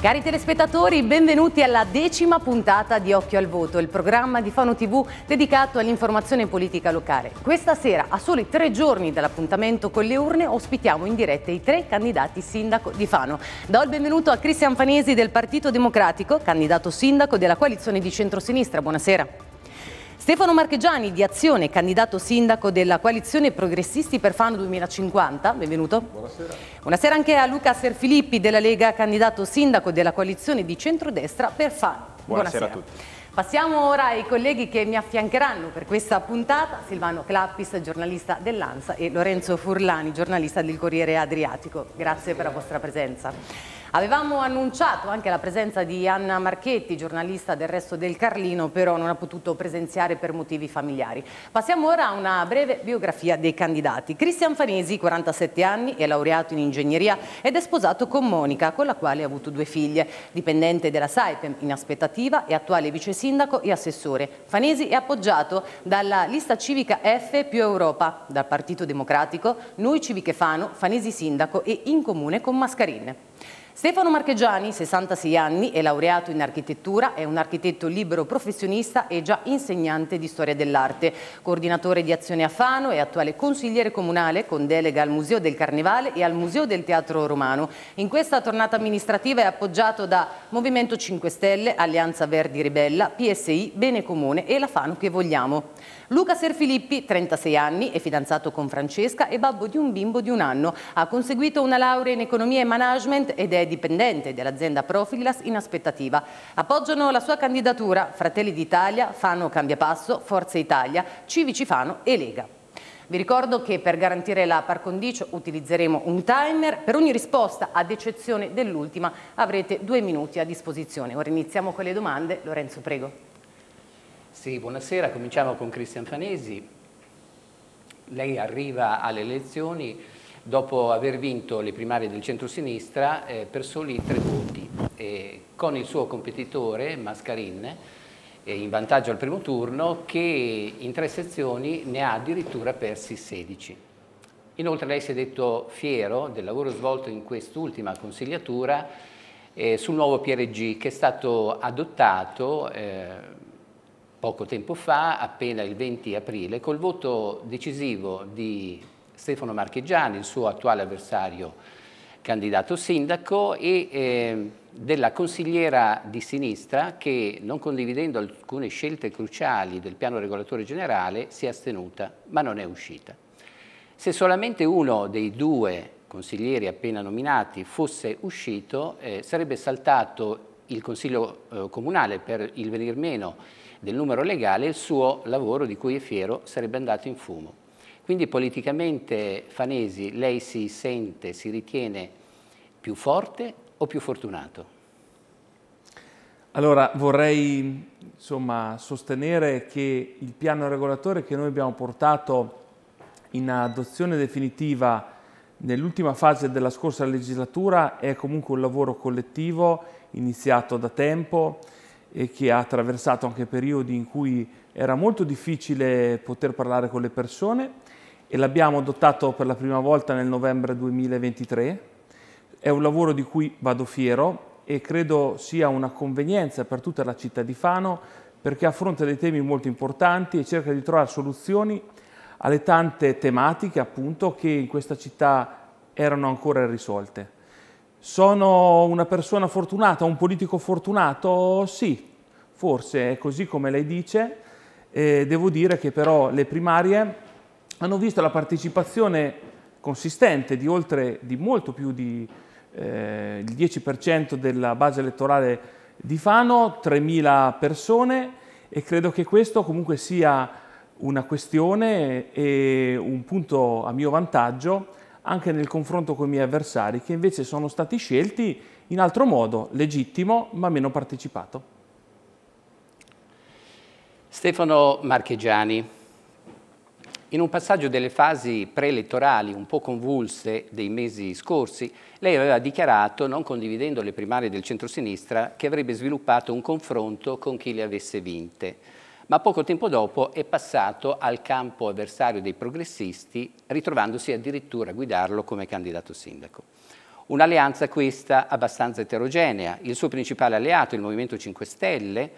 Cari telespettatori, benvenuti alla decima puntata di Occhio al Voto, il programma di Fano TV dedicato all'informazione politica locale. Questa sera, a soli tre giorni dall'appuntamento con le urne, ospitiamo in diretta i tre candidati sindaco di Fano. Do il benvenuto a Cristian Fanesi del Partito Democratico, candidato sindaco della coalizione di centrosinistra. Buonasera. Stefano Marchegiani di Azione, candidato sindaco della coalizione Progressisti per Fano 2050, benvenuto. Buonasera. Buonasera anche a Luca Serfilippi della Lega, candidato sindaco della coalizione di centrodestra per Fano. Buonasera, Buonasera a tutti. Passiamo ora ai colleghi che mi affiancheranno per questa puntata, Silvano Clappis, giornalista dell'ANSA e Lorenzo Furlani, giornalista del Corriere Adriatico. Grazie per la vostra presenza. Avevamo annunciato anche la presenza di Anna Marchetti, giornalista del resto del Carlino, però non ha potuto presenziare per motivi familiari. Passiamo ora a una breve biografia dei candidati. Cristian Fanesi, 47 anni, è laureato in ingegneria ed è sposato con Monica, con la quale ha avuto due figlie. Dipendente della Saipem in aspettativa e attuale vice sindaco e assessore. Fanesi è appoggiato dalla lista civica F più Europa, dal Partito Democratico, Noi Civiche Fano, Fanesi Sindaco e in comune con Mascarin. Stefano Marchegiani, 66 anni, è laureato in architettura, è un architetto libero professionista e già insegnante di storia dell'arte, coordinatore di Azione Afano e attuale consigliere comunale con delega al Museo del Carnevale e al Museo del Teatro Romano. In questa tornata amministrativa è appoggiato da Movimento 5 Stelle, Alleanza Verdi Ribella, PSI, Bene Comune e la Fano che vogliamo. Luca Serfilippi, 36 anni, è fidanzato con Francesca e babbo di un bimbo di un anno. Ha conseguito una laurea in economia e management ed è dipendente dell'azienda Profilas in aspettativa. Appoggiano la sua candidatura Fratelli d'Italia, Fano Cambia Passo, Forza Italia, Civici Fano e Lega. Vi ricordo che per garantire la par condicio utilizzeremo un timer. Per ogni risposta, ad eccezione dell'ultima, avrete due minuti a disposizione. Ora iniziamo con le domande. Lorenzo, prego. Sì, buonasera, cominciamo con Cristian Fanesi. Lei arriva alle elezioni dopo aver vinto le primarie del centro-sinistra eh, per soli tre voti, eh, con il suo competitore Mascarin eh, in vantaggio al primo turno che in tre sezioni ne ha addirittura persi 16. Inoltre lei si è detto fiero del lavoro svolto in quest'ultima consigliatura eh, sul nuovo PRG che è stato adottato eh, poco tempo fa, appena il 20 aprile, col voto decisivo di Stefano Marcheggiani, il suo attuale avversario candidato sindaco, e eh, della consigliera di sinistra che, non condividendo alcune scelte cruciali del piano regolatore generale, si è astenuta, ma non è uscita. Se solamente uno dei due consiglieri appena nominati fosse uscito, eh, sarebbe saltato il Consiglio eh, Comunale per il venir meno del numero legale, il suo lavoro di cui è fiero sarebbe andato in fumo. Quindi politicamente Fanesi, lei si sente, si ritiene più forte o più fortunato? Allora vorrei insomma, sostenere che il piano regolatore che noi abbiamo portato in adozione definitiva nell'ultima fase della scorsa legislatura è comunque un lavoro collettivo iniziato da tempo e che ha attraversato anche periodi in cui era molto difficile poter parlare con le persone e l'abbiamo adottato per la prima volta nel novembre 2023. È un lavoro di cui vado fiero e credo sia una convenienza per tutta la città di Fano perché affronta dei temi molto importanti e cerca di trovare soluzioni alle tante tematiche appunto che in questa città erano ancora irrisolte. Sono una persona fortunata, un politico fortunato? Sì, forse è così come lei dice. Eh, devo dire che però le primarie hanno visto la partecipazione consistente di oltre, di molto più di eh, il 10% della base elettorale di Fano, 3.000 persone e credo che questo comunque sia una questione e un punto a mio vantaggio anche nel confronto con i miei avversari, che invece sono stati scelti in altro modo, legittimo, ma meno partecipato. Stefano Marchegiani, in un passaggio delle fasi preelettorali un po' convulse dei mesi scorsi, lei aveva dichiarato, non condividendo le primarie del centrosinistra, che avrebbe sviluppato un confronto con chi le avesse vinte ma poco tempo dopo è passato al campo avversario dei progressisti, ritrovandosi addirittura a guidarlo come candidato sindaco. Un'alleanza questa abbastanza eterogenea. Il suo principale alleato, il Movimento 5 Stelle,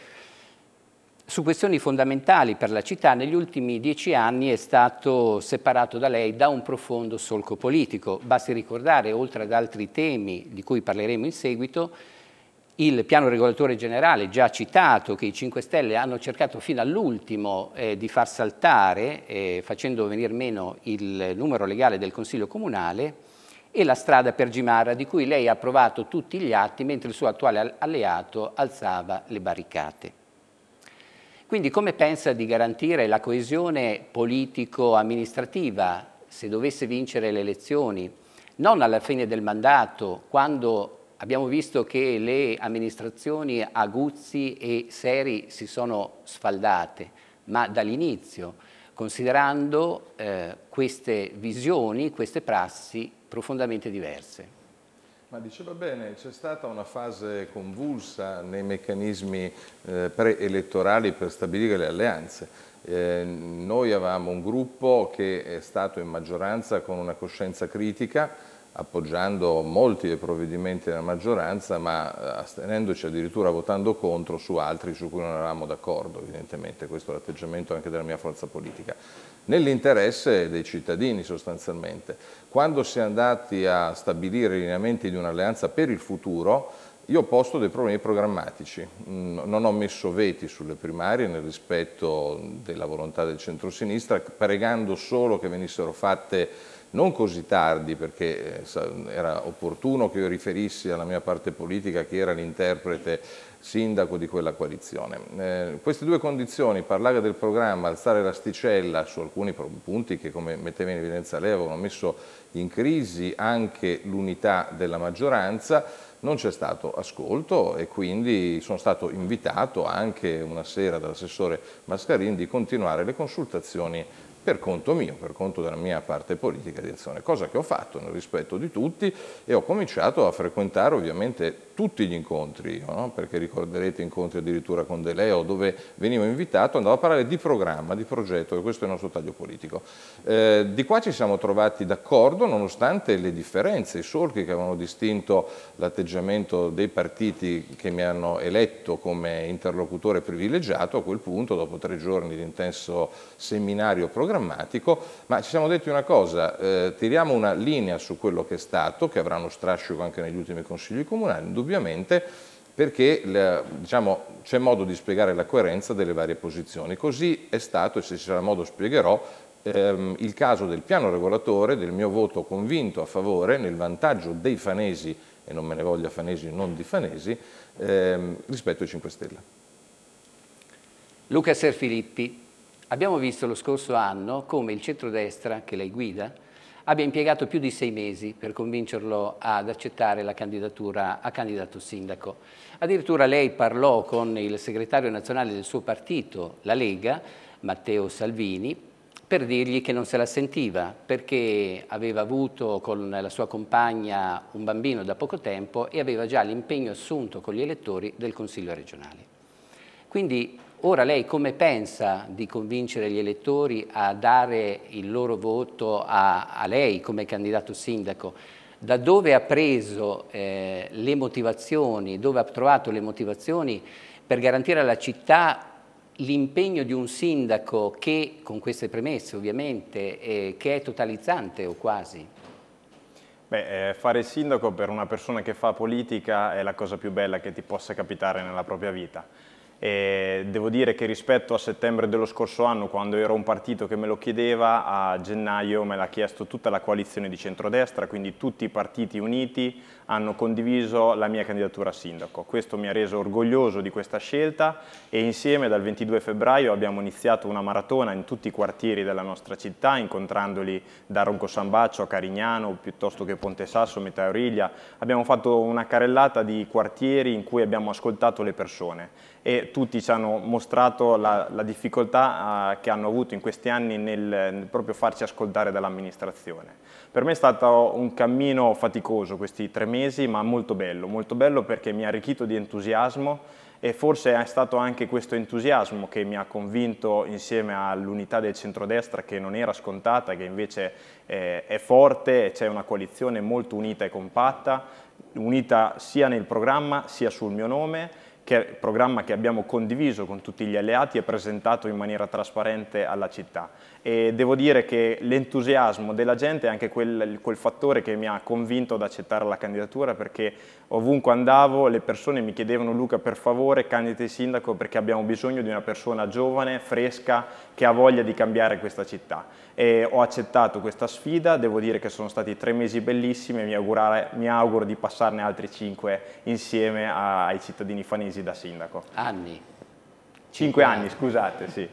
su questioni fondamentali per la città negli ultimi dieci anni è stato separato da lei da un profondo solco politico. Basti ricordare, oltre ad altri temi di cui parleremo in seguito, il piano regolatore generale già citato che i 5 Stelle hanno cercato fino all'ultimo eh, di far saltare eh, facendo venir meno il numero legale del Consiglio Comunale e la strada per Gimara di cui lei ha approvato tutti gli atti mentre il suo attuale alleato alzava le barricate. Quindi come pensa di garantire la coesione politico-amministrativa se dovesse vincere le elezioni, non alla fine del mandato, quando abbiamo visto che le amministrazioni Aguzzi e Seri si sono sfaldate, ma dall'inizio, considerando eh, queste visioni, queste prassi profondamente diverse. Ma diceva bene, c'è stata una fase convulsa nei meccanismi eh, preelettorali per stabilire le alleanze. Eh, noi avevamo un gruppo che è stato in maggioranza con una coscienza critica, appoggiando molti dei provvedimenti della maggioranza, ma eh, astenendoci addirittura votando contro su altri su cui non eravamo d'accordo, evidentemente questo è l'atteggiamento anche della mia forza politica, nell'interesse dei cittadini sostanzialmente. Quando si è andati a stabilire i lineamenti di un'alleanza per il futuro, io ho posto dei problemi programmatici, mm, non ho messo veti sulle primarie nel rispetto della volontà del centrosinistra, pregando solo che venissero fatte non così tardi perché eh, era opportuno che io riferissi alla mia parte politica che era l'interprete sindaco di quella coalizione. Eh, queste due condizioni, parlare del programma, alzare l'asticella su alcuni punti che come metteva in evidenza lei avevano messo in crisi anche l'unità della maggioranza, non c'è stato ascolto e quindi sono stato invitato anche una sera dall'assessore Mascarin di continuare le consultazioni per conto mio, per conto della mia parte politica di azione, cosa che ho fatto nel rispetto di tutti e ho cominciato a frequentare ovviamente tutti gli incontri, no? perché ricorderete incontri addirittura con De Leo, dove venivo invitato, andavo a parlare di programma, di progetto, e questo è il nostro taglio politico. Eh, di qua ci siamo trovati d'accordo, nonostante le differenze, i solchi che avevano distinto l'atteggiamento dei partiti che mi hanno eletto come interlocutore privilegiato, a quel punto, dopo tre giorni di intenso seminario programmatico, ma ci siamo detti una cosa, eh, tiriamo una linea su quello che è stato, che avrà uno strascico anche negli ultimi consigli comunali, indubbiamente, perché diciamo, c'è modo di spiegare la coerenza delle varie posizioni. Così è stato, e se ci sarà modo spiegherò, ehm, il caso del piano regolatore, del mio voto convinto a favore, nel vantaggio dei fanesi, e non me ne voglio fanesi, non di fanesi, ehm, rispetto ai 5 Stelle. Luca Serfilippi, abbiamo visto lo scorso anno come il centrodestra, che lei guida, abbia impiegato più di sei mesi per convincerlo ad accettare la candidatura a candidato sindaco. Addirittura lei parlò con il segretario nazionale del suo partito, la Lega, Matteo Salvini, per dirgli che non se la sentiva perché aveva avuto con la sua compagna un bambino da poco tempo e aveva già l'impegno assunto con gli elettori del Consiglio regionale. Quindi Ora lei come pensa di convincere gli elettori a dare il loro voto a, a lei come candidato sindaco? Da dove ha preso eh, le motivazioni, dove ha trovato le motivazioni per garantire alla città l'impegno di un sindaco che, con queste premesse ovviamente, eh, che è totalizzante o quasi? Beh, eh, fare sindaco per una persona che fa politica è la cosa più bella che ti possa capitare nella propria vita e devo dire che rispetto a settembre dello scorso anno, quando ero un partito che me lo chiedeva, a gennaio me l'ha chiesto tutta la coalizione di centrodestra, quindi tutti i partiti uniti hanno condiviso la mia candidatura a sindaco. Questo mi ha reso orgoglioso di questa scelta e insieme dal 22 febbraio abbiamo iniziato una maratona in tutti i quartieri della nostra città, incontrandoli da Ronco San Baccio a Carignano, piuttosto che Ponte Sasso, Metà Metauriglia. Abbiamo fatto una carellata di quartieri in cui abbiamo ascoltato le persone e tutti ci hanno mostrato la, la difficoltà eh, che hanno avuto in questi anni nel, nel proprio farci ascoltare dall'amministrazione. Per me è stato un cammino faticoso questi tre mesi, ma molto bello, molto bello perché mi ha arricchito di entusiasmo e forse è stato anche questo entusiasmo che mi ha convinto insieme all'unità del centrodestra che non era scontata, che invece eh, è forte, c'è una coalizione molto unita e compatta, unita sia nel programma sia sul mio nome che è programma che abbiamo condiviso con tutti gli alleati e presentato in maniera trasparente alla città e devo dire che l'entusiasmo della gente è anche quel, quel, fattore che mi ha convinto ad accettare la candidatura perché ovunque andavo le persone mi chiedevano Luca per favore candidati sindaco perché abbiamo bisogno di una persona giovane, fresca, che ha voglia di cambiare questa città e ho accettato questa sfida, devo dire che sono stati tre mesi bellissimi e mi, mi auguro di passarne altri cinque insieme a, ai cittadini fanesi da sindaco. Anni? Cinque, cinque anni, anni, scusate, sì.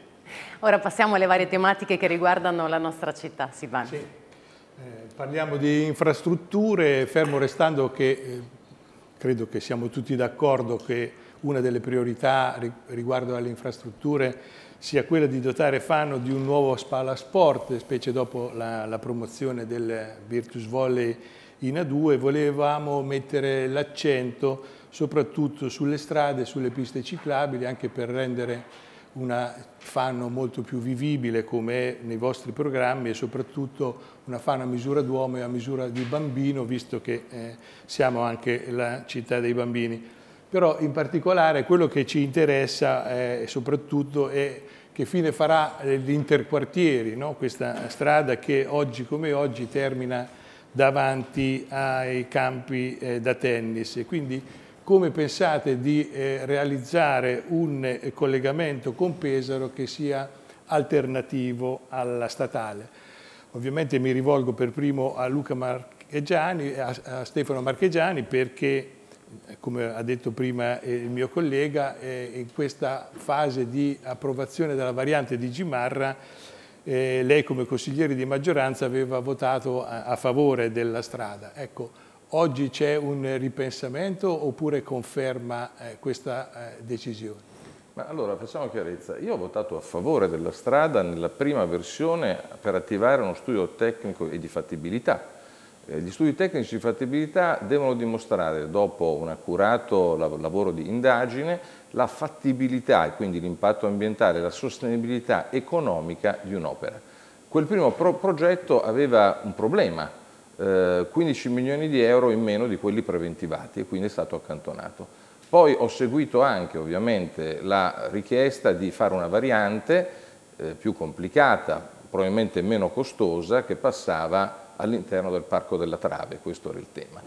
Ora passiamo alle varie tematiche che riguardano la nostra città, Silvano. Sì. Eh, parliamo di infrastrutture, fermo restando che eh, credo che siamo tutti d'accordo che una delle priorità riguardo alle infrastrutture sia quella di dotare Fano di un nuovo spala sport, specie dopo la, la promozione del Virtus Volley in A2, volevamo mettere l'accento soprattutto sulle strade, sulle piste ciclabili, anche per rendere una fanno molto più vivibile come è nei vostri programmi e soprattutto una fanno a misura d'uomo e a misura di bambino, visto che eh, siamo anche la città dei bambini. Però in particolare quello che ci interessa eh, soprattutto è che fine farà l'interquartieri, no? questa strada che oggi come oggi termina davanti ai campi eh, da tennis. E quindi come pensate di eh, realizzare un eh, collegamento con Pesaro che sia alternativo alla statale. Ovviamente mi rivolgo per primo a, Luca Marchegiani, a, a Stefano Marchegiani perché, eh, come ha detto prima eh, il mio collega, eh, in questa fase di approvazione della variante di Gimarra eh, lei come consigliere di maggioranza aveva votato a, a favore della strada. Ecco, Oggi c'è un ripensamento oppure conferma eh, questa eh, decisione? Ma allora facciamo chiarezza. Io ho votato a favore della strada nella prima versione per attivare uno studio tecnico e di fattibilità. Eh, gli studi tecnici di fattibilità devono dimostrare, dopo un accurato lavoro di indagine, la fattibilità e quindi l'impatto ambientale, la sostenibilità economica di un'opera. Quel primo pro progetto aveva un problema, 15 eh, milioni di euro in meno di quelli preventivati e quindi è stato accantonato. Poi ho seguito anche ovviamente la richiesta di fare una variante eh, più complicata, probabilmente meno costosa, che passava all'interno del Parco della Trave, questo era il tema.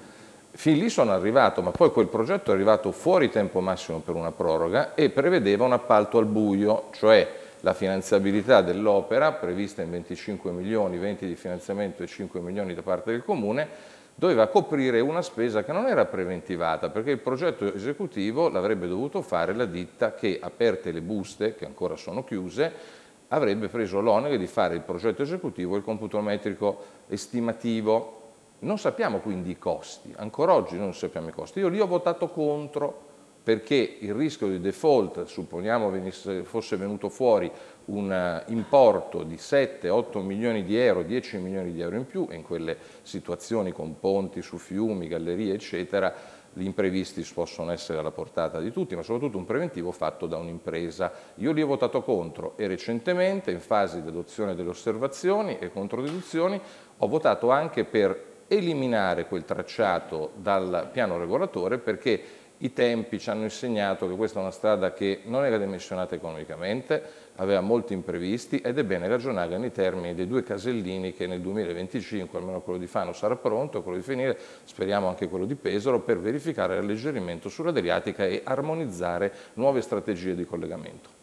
Fin lì sono arrivato, ma poi quel progetto è arrivato fuori tempo massimo per una proroga e prevedeva un appalto al buio, cioè la finanziabilità dell'opera prevista in 25 milioni, 20 di finanziamento e 5 milioni da parte del Comune, doveva coprire una spesa che non era preventivata perché il progetto esecutivo l'avrebbe dovuto fare la ditta che, aperte le buste, che ancora sono chiuse, avrebbe preso l'onere di fare il progetto esecutivo e il computometrico estimativo. Non sappiamo quindi i costi, ancora oggi non sappiamo i costi. Io lì ho votato contro perché il rischio di default, supponiamo venisse, fosse venuto fuori un eh, importo di 7-8 milioni di euro, 10 milioni di euro in più, e in quelle situazioni con ponti su fiumi, gallerie, eccetera, gli imprevisti possono essere alla portata di tutti, ma soprattutto un preventivo fatto da un'impresa. Io li ho votato contro e recentemente, in fase di adozione delle osservazioni e controdeduzioni, ho votato anche per eliminare quel tracciato dal piano regolatore perché i tempi ci hanno insegnato che questa è una strada che non era dimensionata economicamente, aveva molti imprevisti ed è bene ragionare nei termini dei due casellini che nel 2025, almeno quello di Fano sarà pronto, quello di Finire, speriamo anche quello di Pesaro, per verificare l'alleggerimento sull'Adriatica e armonizzare nuove strategie di collegamento.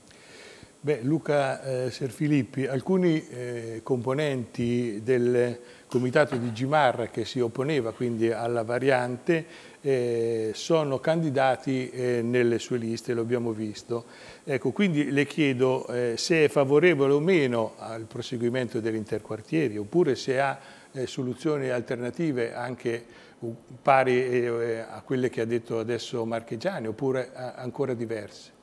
Beh, Luca eh, Serfilippi, alcuni eh, componenti del comitato di Gimarra che si opponeva quindi alla variante eh, sono candidati eh, nelle sue liste, lo abbiamo visto. Ecco, quindi le chiedo eh, se è favorevole o meno al proseguimento dell'interquartieri oppure se ha eh, soluzioni alternative anche uh, pari eh, eh, a quelle che ha detto adesso Marchegiani oppure ancora diverse.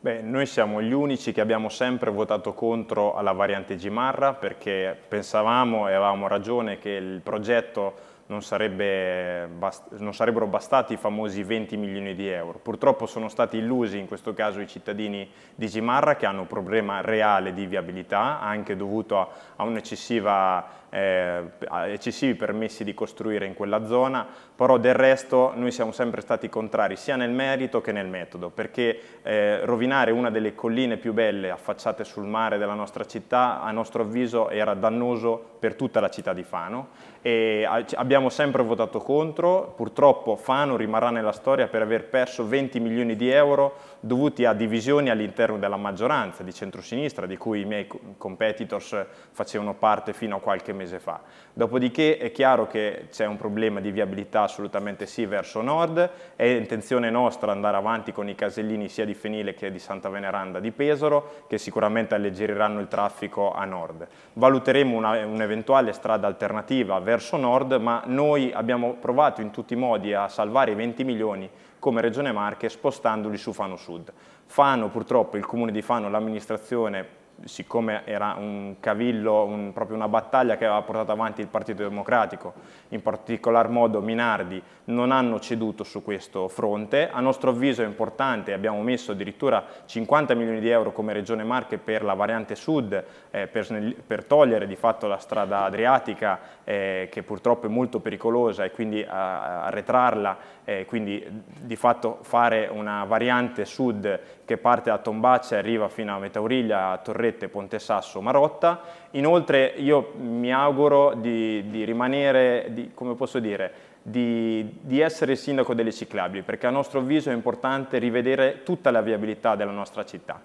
Beh, noi siamo gli unici che abbiamo sempre votato contro alla variante Gimarra perché pensavamo e avevamo ragione che il progetto non, sarebbe bast non sarebbero bastati i famosi 20 milioni di euro. Purtroppo sono stati illusi in questo caso i cittadini di Gimarra che hanno un problema reale di viabilità, anche dovuto a, a un'eccessiva eh, eccessivi permessi di costruire in quella zona, però del resto noi siamo sempre stati contrari sia nel merito che nel metodo, perché eh, rovinare una delle colline più belle affacciate sul mare della nostra città, a nostro avviso, era dannoso per tutta la città di Fano e ah, abbiamo sempre votato contro, purtroppo Fano rimarrà nella storia per aver perso 20 milioni di euro dovuti a divisioni all'interno della maggioranza di centrosinistra, di cui i miei competitors facevano parte fino a qualche mese fa. Dopodiché è chiaro che c'è un problema di viabilità assolutamente sì verso nord, è intenzione nostra andare avanti con i casellini sia di Fenile che di Santa Veneranda di Pesaro, che sicuramente alleggeriranno il traffico a nord. Valuteremo un'eventuale un strada alternativa verso nord, ma noi abbiamo provato in tutti i modi a salvare i 20 milioni come Regione Marche spostandoli su Fano Sud. Fano purtroppo, il comune di Fano, l'amministrazione siccome era un cavillo, un, proprio una battaglia che aveva portato avanti il Partito Democratico, in particolar modo Minardi, non hanno ceduto su questo fronte. A nostro avviso è importante, abbiamo messo addirittura 50 milioni di euro come Regione Marche per la variante sud, eh, per, per, togliere di fatto la strada adriatica, eh, che purtroppo è molto pericolosa, e quindi arretrarla, eh, quindi di fatto fare una variante sud che parte da Tombaccia e arriva fino a Metauriglia, Torrette, Ponte Sasso, Marotta. Inoltre io mi auguro di, di rimanere, di, come posso dire, di, di, essere il sindaco delle ciclabili, perché a nostro avviso è importante rivedere tutta la viabilità della nostra città.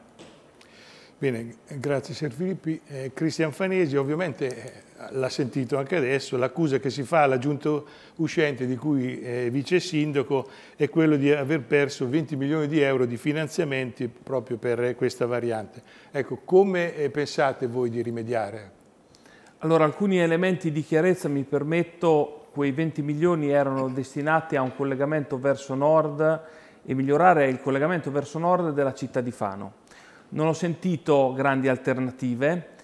Bene, grazie Ser Filippi. Eh, Cristian Fanesi, ovviamente eh, l'ha sentito anche adesso, l'accusa che si fa alla giunta uscente di cui è vice sindaco è quello di aver perso 20 milioni di euro di finanziamenti proprio per questa variante. Ecco, come eh, pensate voi di rimediare? Allora, alcuni elementi di chiarezza mi permetto, quei 20 milioni erano destinati a un collegamento verso nord e migliorare il collegamento verso nord della città di Fano. Non ho sentito grandi alternative,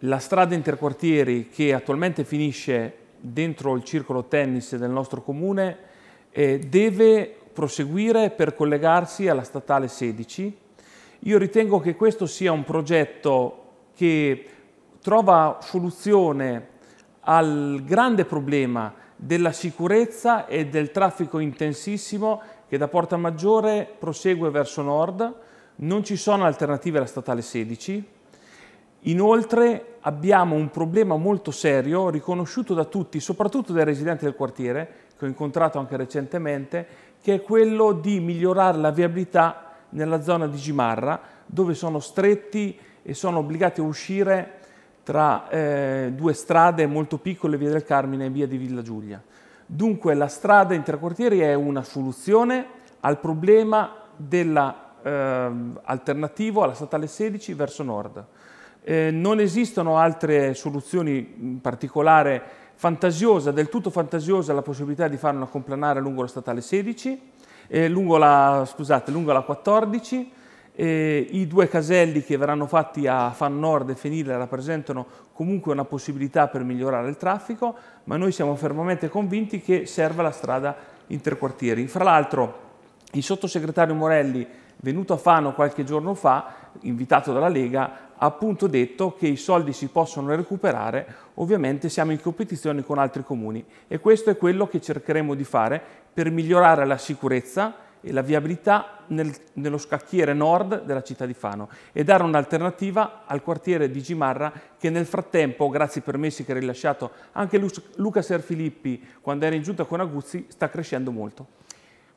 la strada interquartieri che attualmente finisce dentro il circolo tennis del nostro comune eh, deve proseguire per collegarsi alla statale 16. Io ritengo che questo sia un progetto che trova soluzione al grande problema della sicurezza e del traffico intensissimo che da Porta Maggiore prosegue verso nord. Non ci sono alternative alla statale 16, Inoltre abbiamo un problema molto serio, riconosciuto da tutti, soprattutto dai residenti del quartiere, che ho incontrato anche recentemente, che è quello di migliorare la viabilità nella zona di Gimarra, dove sono stretti e sono obbligati a uscire tra eh, due strade molto piccole, Via del Carmine e Via di Villa Giulia. Dunque la strada interquartieri è una soluzione al problema dell'alternativo ehm, eh, alla statale 16 verso nord. Eh, non esistono altre soluzioni in particolare fantasiosa, del tutto fantasiosa la possibilità di fare una complanare lungo la statale 16, eh, lungo, la, scusate, lungo la 14, eh, I due caselli che verranno fatti a Fan Nord e Fenile rappresentano comunque una possibilità per migliorare il traffico, ma noi siamo fermamente convinti che serva la strada interquartieri. Fra l'altro il sottosegretario Morelli, venuto a Fano qualche giorno fa, invitato dalla Lega, appunto detto che i soldi si possono recuperare, ovviamente siamo in competizione con altri comuni e questo è quello che cercheremo di fare per migliorare la sicurezza e la viabilità nel, nello scacchiere nord della città di Fano e dare un'alternativa al quartiere di Gimarra che nel frattempo, grazie ai permessi che ha rilasciato anche Luca Serfilippi quando era in giunta con Aguzzi, sta crescendo molto.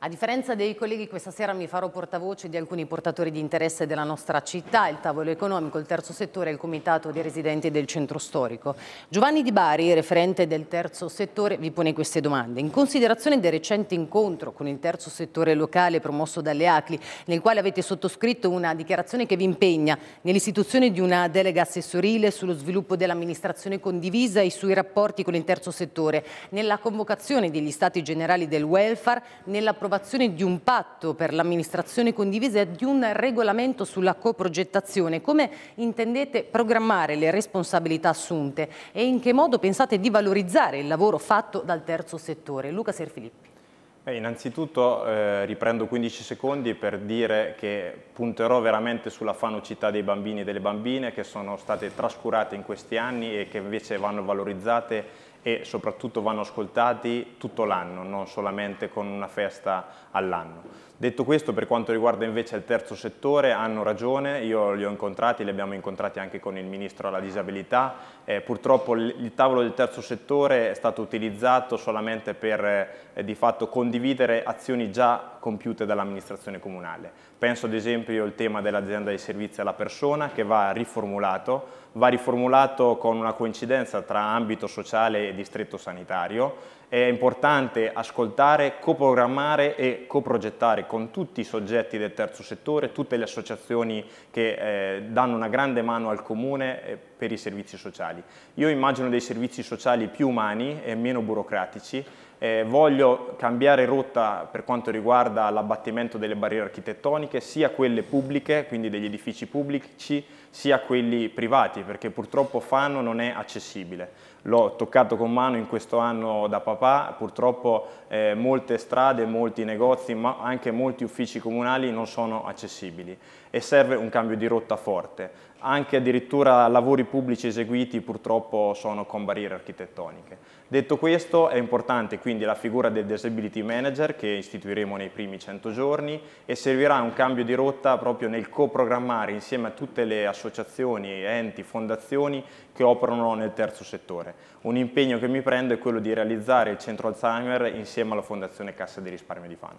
A differenza dei colleghi, questa sera mi farò portavoce di alcuni portatori di interesse della nostra città, il tavolo economico, il terzo settore e il comitato dei residenti del centro storico. Giovanni Di Bari, referente del terzo settore, vi pone queste domande. In considerazione del recente incontro con il terzo settore locale promosso dalle ACLI, nel quale avete sottoscritto una dichiarazione che vi impegna nell'istituzione di una delega assessorile sullo sviluppo dell'amministrazione condivisa e sui rapporti con il terzo settore, nella convocazione degli stati generali del welfare, nella promozione l'approvazione di un patto per l'amministrazione condivisa e di un regolamento sulla coprogettazione. Come intendete programmare le responsabilità assunte e in che modo pensate di valorizzare il lavoro fatto dal terzo settore? Luca Serfilippi. Beh, innanzitutto eh, riprendo 15 secondi per dire che punterò veramente sulla fanocità dei bambini e delle bambine che sono state trascurate in questi anni e che invece vanno valorizzate e soprattutto vanno ascoltati tutto l'anno, non solamente con una festa all'anno. Detto questo, per quanto riguarda invece il terzo settore, hanno ragione, io li ho incontrati, li abbiamo incontrati anche con il Ministro alla Disabilità, eh, purtroppo il tavolo del terzo settore è stato utilizzato solamente per eh, di fatto condividere azioni già compiute dall'amministrazione comunale. Penso ad esempio al tema dell'azienda dei servizi alla persona che va riformulato, va riformulato con una coincidenza tra ambito sociale e distretto sanitario. È importante ascoltare, coprogrammare e coprogettare con tutti i soggetti del terzo settore, tutte le associazioni che eh, danno una grande mano al comune eh, per i servizi sociali. Io immagino dei servizi sociali più umani e meno burocratici eh, voglio cambiare rotta per quanto riguarda l'abbattimento delle barriere architettoniche, sia quelle pubbliche, quindi degli edifici pubblici, sia quelli privati, perché purtroppo Fano non è accessibile. L'ho toccato con mano in questo anno da papà, purtroppo eh, molte strade, molti negozi, ma anche molti uffici comunali non sono accessibili e serve un cambio di rotta forte. Anche addirittura lavori pubblici eseguiti purtroppo sono con barriere architettoniche. Detto questo è importante quindi la figura del Disability Manager che istituiremo nei primi 100 giorni e servirà un cambio di rotta proprio nel coprogrammare insieme a tutte le associazioni, enti, fondazioni che operano nel terzo settore. Un impegno che mi prendo è quello di realizzare il centro Alzheimer insieme alla Fondazione Cassa di Risparmio di Fano.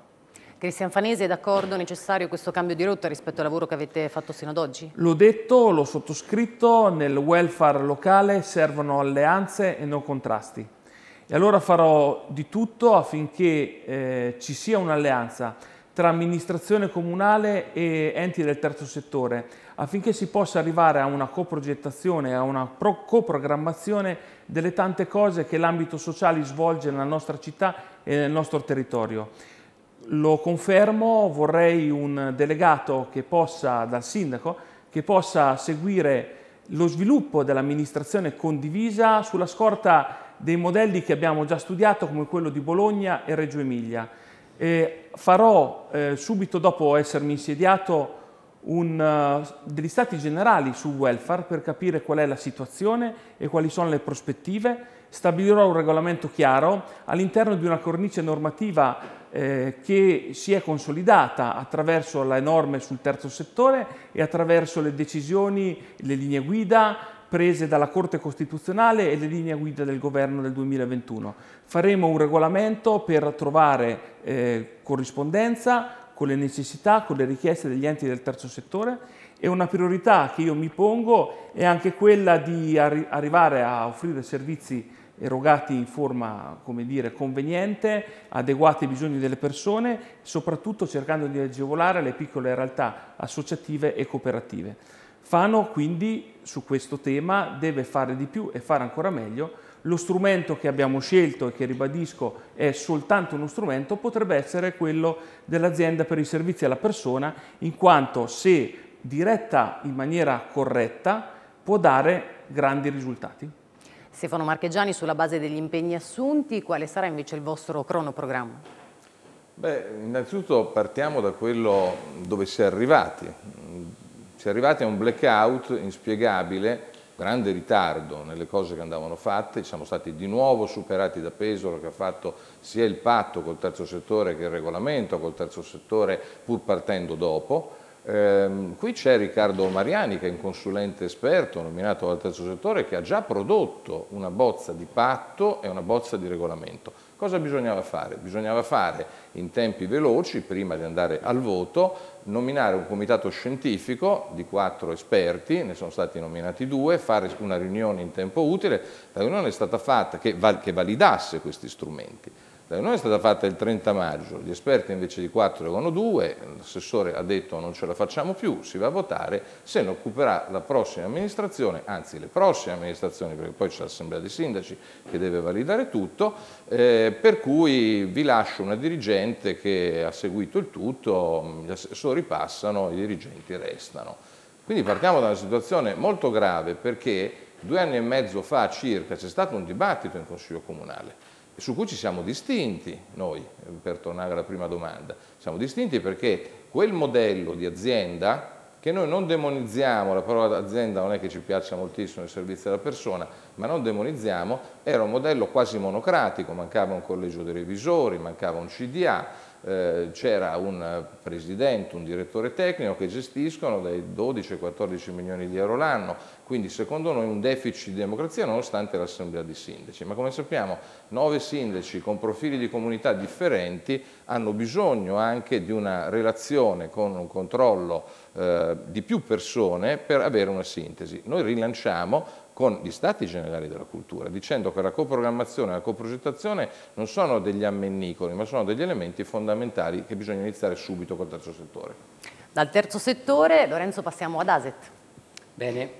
Cristian Fanese, è d'accordo necessario questo cambio di rotta rispetto al lavoro che avete fatto sino ad oggi? L'ho detto, l'ho sottoscritto, nel welfare locale servono alleanze e non contrasti. E allora farò di tutto affinché eh, ci sia un'alleanza tra amministrazione comunale e enti del terzo settore, affinché si possa arrivare a una coprogettazione, a una coprogrammazione delle tante cose che l'ambito sociale svolge nella nostra città e nel nostro territorio. Lo confermo, vorrei un delegato che possa, dal sindaco, che possa seguire lo sviluppo dell'amministrazione condivisa sulla scorta dei modelli che abbiamo già studiato come quello di Bologna e Reggio Emilia. E farò eh, subito dopo essermi insediato un, uh, degli stati generali sul welfare per capire qual è la situazione e quali sono le prospettive. Stabilirò un regolamento chiaro all'interno di una cornice normativa eh, che si è consolidata attraverso le norme sul terzo settore e attraverso le decisioni, le linee guida, prese dalla Corte Costituzionale e le linee guida del governo del 2021. Faremo un regolamento per trovare eh, corrispondenza con le necessità, con le richieste degli enti del terzo settore e una priorità che io mi pongo è anche quella di arri arrivare a offrire servizi erogati in forma, come dire, conveniente, adeguati ai bisogni delle persone, soprattutto cercando di agevolare le piccole realtà associative e cooperative. Fano quindi su questo tema deve fare di più e fare ancora meglio. Lo strumento che abbiamo scelto e che ribadisco è soltanto uno strumento potrebbe essere quello dell'azienda per i servizi alla persona in quanto se diretta in maniera corretta può dare grandi risultati. Stefano Marchegiani, sulla base degli impegni assunti, quale sarà invece il vostro cronoprogramma? Beh, innanzitutto partiamo da quello dove si è arrivati si è arrivati a un blackout inspiegabile, grande ritardo nelle cose che andavano fatte, siamo stati di nuovo superati da Pesaro che ha fatto sia il patto col terzo settore che il regolamento col terzo settore pur partendo dopo. Ehm, qui c'è Riccardo Mariani che è un consulente esperto nominato dal terzo settore che ha già prodotto una bozza di patto e una bozza di regolamento Cosa bisognava fare? Bisognava fare in tempi veloci, prima di andare al voto, nominare un comitato scientifico di quattro esperti, ne sono stati nominati due, fare una riunione in tempo utile, la riunione è stata fatta che, val che validasse questi strumenti. La certo, riunione è stata fatta il 30 maggio, gli esperti invece di 4 erano 2, l'assessore ha detto non ce la facciamo più, si va a votare, se ne occuperà la prossima amministrazione, anzi le prossime amministrazioni, perché poi c'è l'assemblea dei sindaci che deve validare tutto, eh, per cui vi lascio una dirigente che ha seguito il tutto, gli assessori passano, i dirigenti restano. Quindi partiamo da una situazione molto grave perché due anni e mezzo fa circa c'è stato un dibattito in Consiglio Comunale su cui ci siamo distinti noi, per tornare alla prima domanda, siamo distinti perché quel modello di azienda che noi non demonizziamo, la parola azienda non è che ci piaccia moltissimo il servizio alla persona, ma non demonizziamo, era un modello quasi monocratico, mancava un collegio dei revisori, mancava un CDA, eh, c'era un presidente, un direttore tecnico che gestiscono dai 12 ai 14 milioni di euro l'anno, quindi secondo noi un deficit di democrazia nonostante l'assemblea di sindaci, ma come sappiamo nove sindaci con profili di comunità differenti hanno bisogno anche di una relazione con un controllo eh, di più persone per avere una sintesi. Noi rilanciamo con gli stati generali della cultura, dicendo che la coprogrammazione e la coprogettazione non sono degli ammennicoli, ma sono degli elementi fondamentali che bisogna iniziare subito col terzo settore. Dal terzo settore, Lorenzo, passiamo ad ASET. Bene,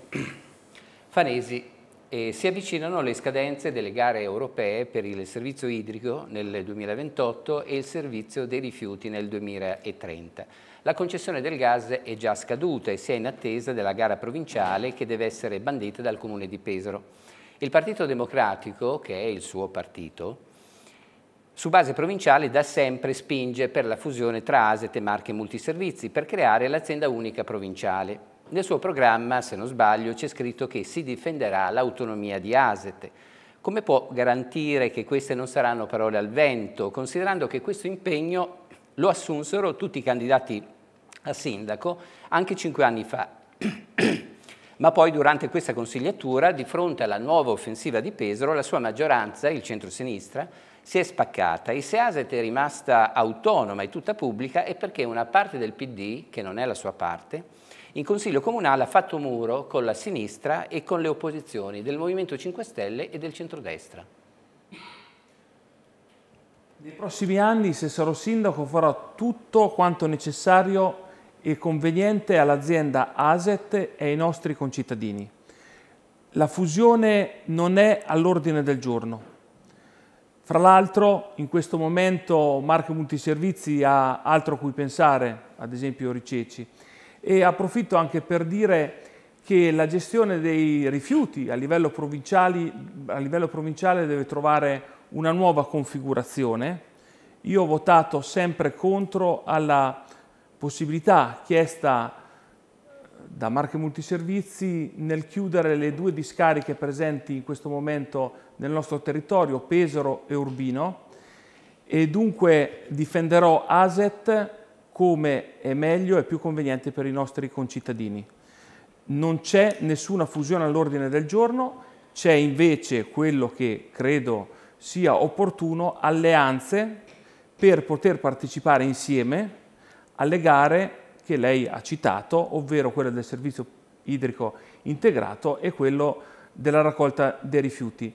Fanesi, eh, si avvicinano le scadenze delle gare europee per il servizio idrico nel 2028 e il servizio dei rifiuti nel 2030. La concessione del gas è già scaduta e si è in attesa della gara provinciale che deve essere bandita dal Comune di Pesaro. Il Partito Democratico, che è il suo partito, su base provinciale da sempre spinge per la fusione tra Aset e Marche Multiservizi per creare l'azienda unica provinciale. Nel suo programma, se non sbaglio, c'è scritto che si difenderà l'autonomia di Aset. Come può garantire che queste non saranno parole al vento, considerando che questo impegno lo assunsero tutti i candidati a sindaco anche cinque anni fa. Ma poi durante questa consigliatura, di fronte alla nuova offensiva di Pesaro, la sua maggioranza, il centro-sinistra, si è spaccata e se Aset è rimasta autonoma e tutta pubblica è perché una parte del PD, che non è la sua parte, in Consiglio Comunale ha fatto muro con la sinistra e con le opposizioni del Movimento 5 Stelle e del centrodestra. Nei prossimi anni, se sarò sindaco, farò tutto quanto necessario e conveniente all'azienda ASET e ai nostri concittadini. La fusione non è all'ordine del giorno. Fra l'altro, in questo momento Marco Multiservizi ha altro a cui pensare, ad esempio Riceci, e approfitto anche per dire che la gestione dei rifiuti a livello, a livello provinciale deve trovare una nuova configurazione. Io ho votato sempre contro alla possibilità chiesta eh, da Marche Multiservizi nel chiudere le due discariche presenti in questo momento nel nostro territorio, Pesaro e Urbino, e dunque difenderò ASET come è meglio e più conveniente per i nostri concittadini. Non c'è nessuna fusione all'ordine del giorno, c'è invece quello che credo sia opportuno alleanze per poter partecipare insieme alle gare che lei ha citato, ovvero quella del servizio idrico integrato e quello della raccolta dei rifiuti.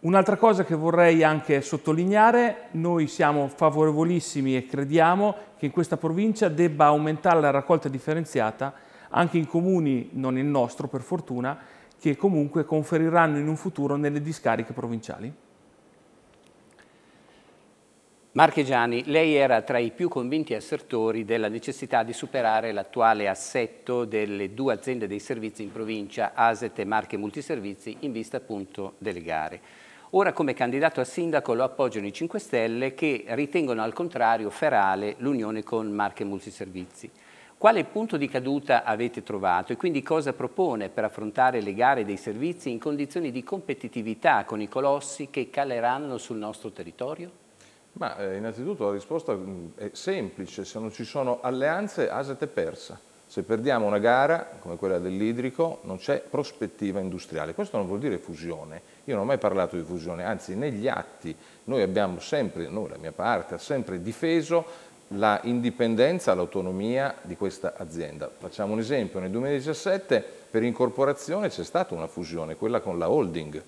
Un'altra cosa che vorrei anche sottolineare, noi siamo favorevolissimi e crediamo che in questa provincia debba aumentare la raccolta differenziata anche in comuni, non il nostro per fortuna, che comunque conferiranno in un futuro nelle discariche provinciali. Marchegiani, lei era tra i più convinti assertori della necessità di superare l'attuale assetto delle due aziende dei servizi in provincia, Aset e Marche Multiservizi, in vista appunto delle gare. Ora come candidato a sindaco lo appoggiano i 5 Stelle che ritengono al contrario ferale l'unione con Marche Multiservizi. Quale punto di caduta avete trovato e quindi cosa propone per affrontare le gare dei servizi in condizioni di competitività con i colossi che caleranno sul nostro territorio? Ma eh, innanzitutto la risposta mm, è semplice, se non ci sono alleanze ASET è persa. Se perdiamo una gara, come quella dell'idrico, non c'è prospettiva industriale. Questo non vuol dire fusione. Io non ho mai parlato di fusione, anzi negli atti noi abbiamo sempre, noi la mia parte, ha sempre difeso la indipendenza, l'autonomia di questa azienda. Facciamo un esempio, nel 2017 per incorporazione c'è stata una fusione, quella con la holding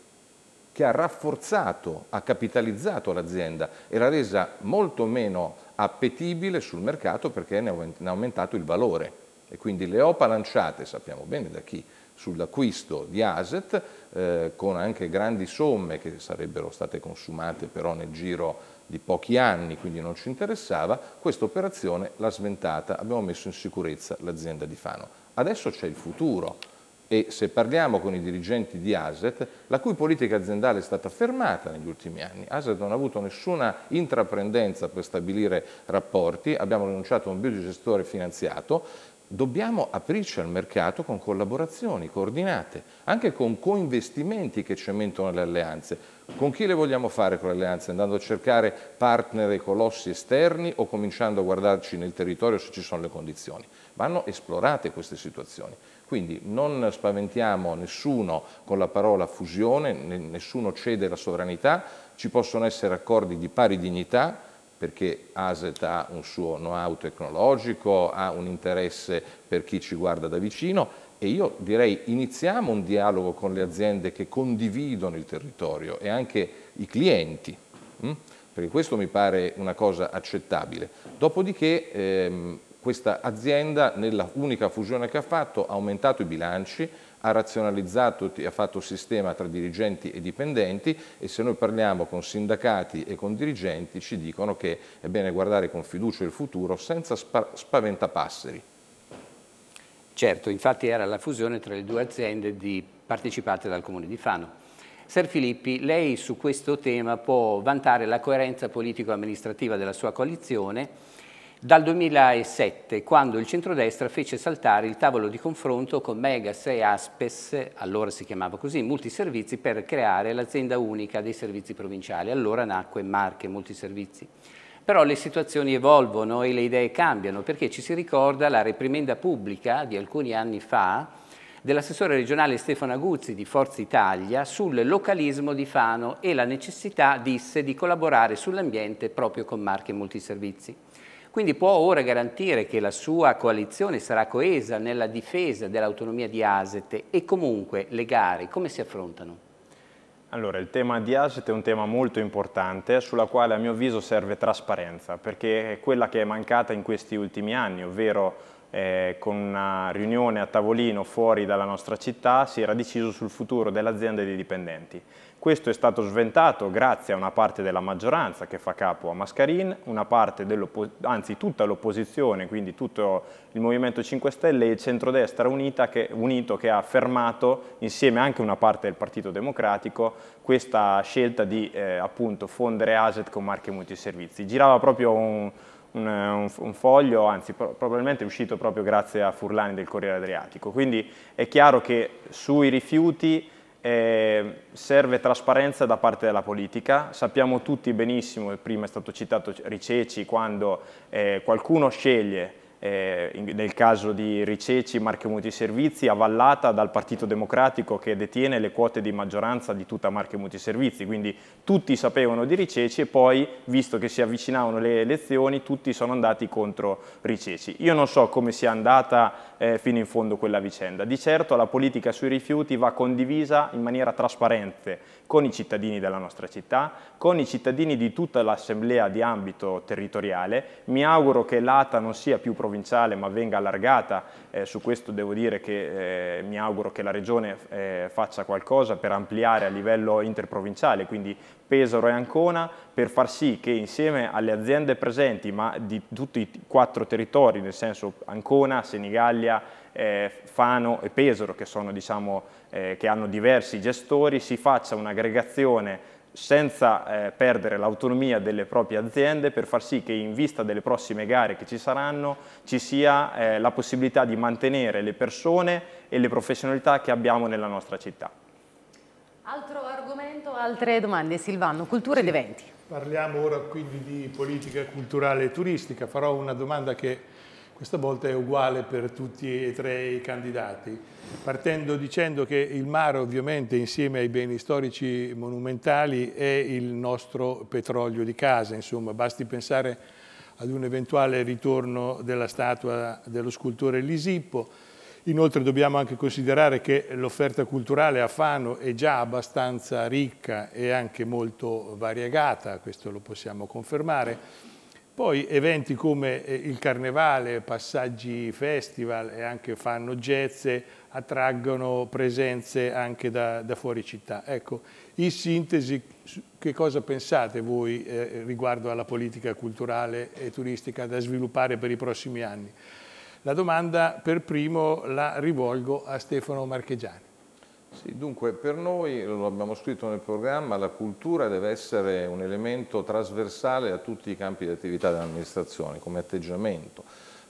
che ha rafforzato, ha capitalizzato l'azienda e l'ha resa molto meno appetibile sul mercato perché ne ha aumentato il valore. E quindi le OPA lanciate, sappiamo bene da chi, sull'acquisto di asset, eh, con anche grandi somme che sarebbero state consumate però nel giro di pochi anni, quindi non ci interessava, questa operazione l'ha sventata, abbiamo messo in sicurezza l'azienda di Fano. Adesso c'è il futuro, e se parliamo con i dirigenti di Aset, la cui politica aziendale è stata fermata negli ultimi anni, Aset non ha avuto nessuna intraprendenza per stabilire rapporti, abbiamo rinunciato a un biogestore finanziato, dobbiamo aprirci al mercato con collaborazioni coordinate, anche con coinvestimenti che cementano le alleanze. Con chi le vogliamo fare con le alleanze? Andando a cercare partner e colossi esterni o cominciando a guardarci nel territorio se ci sono le condizioni? Vanno esplorate queste situazioni. Quindi non spaventiamo nessuno con la parola fusione, nessuno cede la sovranità, ci possono essere accordi di pari dignità, perché ASET ha un suo know-how tecnologico, ha un interesse per chi ci guarda da vicino e io direi iniziamo un dialogo con le aziende che condividono il territorio e anche i clienti, hm? perché questo mi pare una cosa accettabile. Dopodiché ehm, questa azienda nella unica fusione che ha fatto ha aumentato i bilanci, ha razionalizzato e ha fatto sistema tra dirigenti e dipendenti e se noi parliamo con sindacati e con dirigenti ci dicono che è bene guardare con fiducia il futuro senza spaventapasseri. Certo, infatti era la fusione tra le due aziende di, partecipate dal Comune di Fano. Ser Filippi, lei su questo tema può vantare la coerenza politico-amministrativa della sua coalizione dal 2007, quando il centrodestra fece saltare il tavolo di confronto con Megas e Aspes, allora si chiamava così, Multiservizi, per creare l'azienda unica dei servizi provinciali. Allora nacque Marche Multiservizi. Però le situazioni evolvono e le idee cambiano, perché ci si ricorda la reprimenda pubblica di alcuni anni fa dell'assessore regionale Stefano Aguzzi di Forza Italia sul localismo di Fano e la necessità, disse, di collaborare sull'ambiente proprio con Marche Multiservizi. Quindi può ora garantire che la sua coalizione sarà coesa nella difesa dell'autonomia di Aset e comunque le gare come si affrontano? Allora, il tema di ASET è un tema molto importante sulla quale a mio avviso serve trasparenza perché è quella che è mancata in questi ultimi anni, ovvero eh, con una riunione a tavolino fuori dalla nostra città si era deciso sul futuro dell'azienda e dei dipendenti. Questo è stato sventato grazie a una parte della maggioranza che fa capo a Mascarin, anzi tutta l'opposizione, quindi tutto il Movimento 5 Stelle e il Centrodestra unita che, unito che ha fermato insieme anche una parte del Partito Democratico questa scelta di eh, appunto, fondere ASET con marche multiservizi. Girava proprio un, un, un, foglio, anzi pro probabilmente è uscito proprio grazie a Furlani del Corriere Adriatico. Quindi è chiaro che sui rifiuti eh, serve trasparenza da parte della politica. Sappiamo tutti benissimo, prima è stato citato Riceci, quando eh, qualcuno sceglie eh, nel caso di Riceci, Marche Multiservizi, avallata dal Partito Democratico che detiene le quote di maggioranza di tutta Marche Multiservizi, quindi tutti sapevano di Riceci e poi, visto che si avvicinavano le elezioni, tutti sono andati contro Riceci. Io non so come sia andata eh, fino in fondo quella vicenda. Di certo la politica sui rifiuti va condivisa in maniera trasparente con i cittadini della nostra città, con i cittadini di tutta l'assemblea di ambito territoriale. Mi auguro che l'ATA non sia più problematica provinciale ma venga allargata, eh, su questo devo dire che eh, mi auguro che la Regione eh, faccia qualcosa per ampliare a livello interprovinciale, quindi Pesaro e Ancona, per far sì che insieme alle aziende presenti, ma di tutti i quattro territori, nel senso Ancona, Senigallia, eh, Fano e Pesaro, che, sono, diciamo, eh, che hanno diversi gestori, si faccia un'aggregazione senza eh, perdere l'autonomia delle proprie aziende per far sì che in vista delle prossime gare che ci saranno ci sia eh, la possibilità di mantenere le persone e le professionalità che abbiamo nella nostra città. Altro argomento, altre domande Silvano, cultura sì, ed eventi. Parliamo ora quindi di politica culturale e turistica, farò una domanda che questa volta è uguale per tutti e tre i candidati, partendo dicendo che il mare ovviamente insieme ai beni storici monumentali è il nostro petrolio di casa, insomma basti pensare ad un eventuale ritorno della statua dello scultore Lisippo, Inoltre dobbiamo anche considerare che l'offerta culturale a Fano è già abbastanza ricca e anche molto variegata, questo lo possiamo confermare. Poi eventi come eh, il carnevale, passaggi festival e anche fanno jazz attraggono presenze anche da, da, fuori città. Ecco, in sintesi, che cosa pensate voi eh, riguardo alla politica culturale e turistica da sviluppare per i prossimi anni? La domanda per primo la rivolgo a Stefano Marchegiani. Sì, dunque per noi, lo abbiamo scritto nel programma, la cultura deve essere un elemento trasversale a tutti i campi di attività dell'amministrazione come atteggiamento.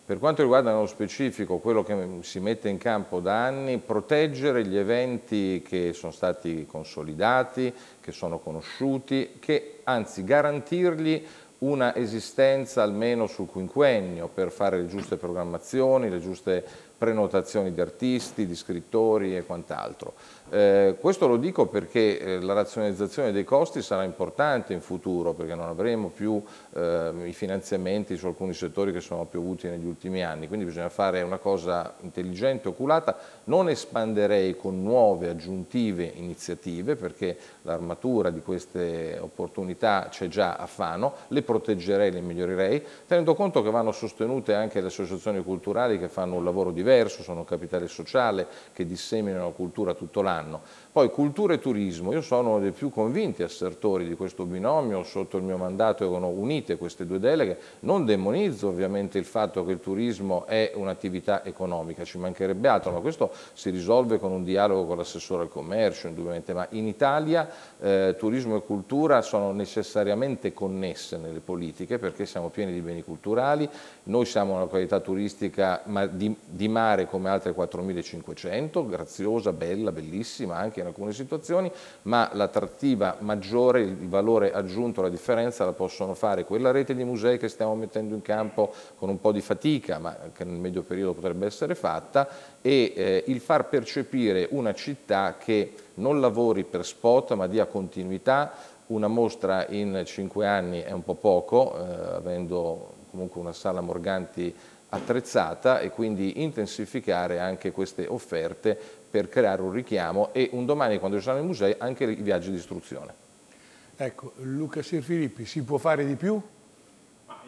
Per quanto riguarda nello specifico quello che si mette in campo da anni, proteggere gli eventi che sono stati consolidati, che sono conosciuti, che anzi garantirgli una esistenza almeno sul quinquennio per fare le giuste programmazioni, le giuste prenotazioni di artisti, di scrittori e quant'altro. Eh, questo lo dico perché eh, la razionalizzazione dei costi sarà importante in futuro, perché non avremo più eh, i finanziamenti su alcuni settori che sono piovuti negli ultimi anni, quindi bisogna fare una cosa intelligente, oculata, non espanderei con nuove aggiuntive iniziative perché l'armatura di queste opportunità c'è già a Fano, le proteggerei, le migliorerei, tenendo conto che vanno sostenute anche le associazioni culturali che fanno un lavoro diverso, sono capitale sociale, che disseminano la cultura tutto l'anno. Poi cultura e turismo, io sono uno dei più convinti assertori di questo binomio, sotto il mio mandato erano unite queste due deleghe, non demonizzo ovviamente il fatto che il turismo è un'attività economica, ci mancherebbe altro, ma questo si risolve con un dialogo con l'assessore al commercio, indubbiamente, ma in Italia eh, turismo e cultura sono necessariamente connesse nelle politiche perché siamo pieni di beni culturali, noi siamo una località turistica di, di mare come altre 4.500, graziosa, bella, bellissima, anche in alcune situazioni, ma l'attrattiva maggiore, il valore aggiunto, la differenza la possono fare quella rete di musei che stiamo mettendo in campo con un po' di fatica, ma che nel medio periodo potrebbe essere fatta, e eh, il far percepire una città che non lavori per spot ma dia continuità, una mostra in cinque anni è un po' poco, eh, avendo comunque una sala Morganti attrezzata e quindi intensificare anche queste offerte per creare un richiamo e un domani quando ci saranno i musei anche i viaggi di istruzione. Ecco, Luca Sirfilippi, si può fare di più?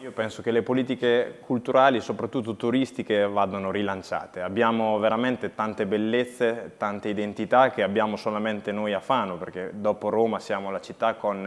Io penso che le politiche culturali, soprattutto turistiche, vadano rilanciate. Abbiamo veramente tante bellezze, tante identità che abbiamo solamente noi a Fano, perché dopo Roma siamo la città con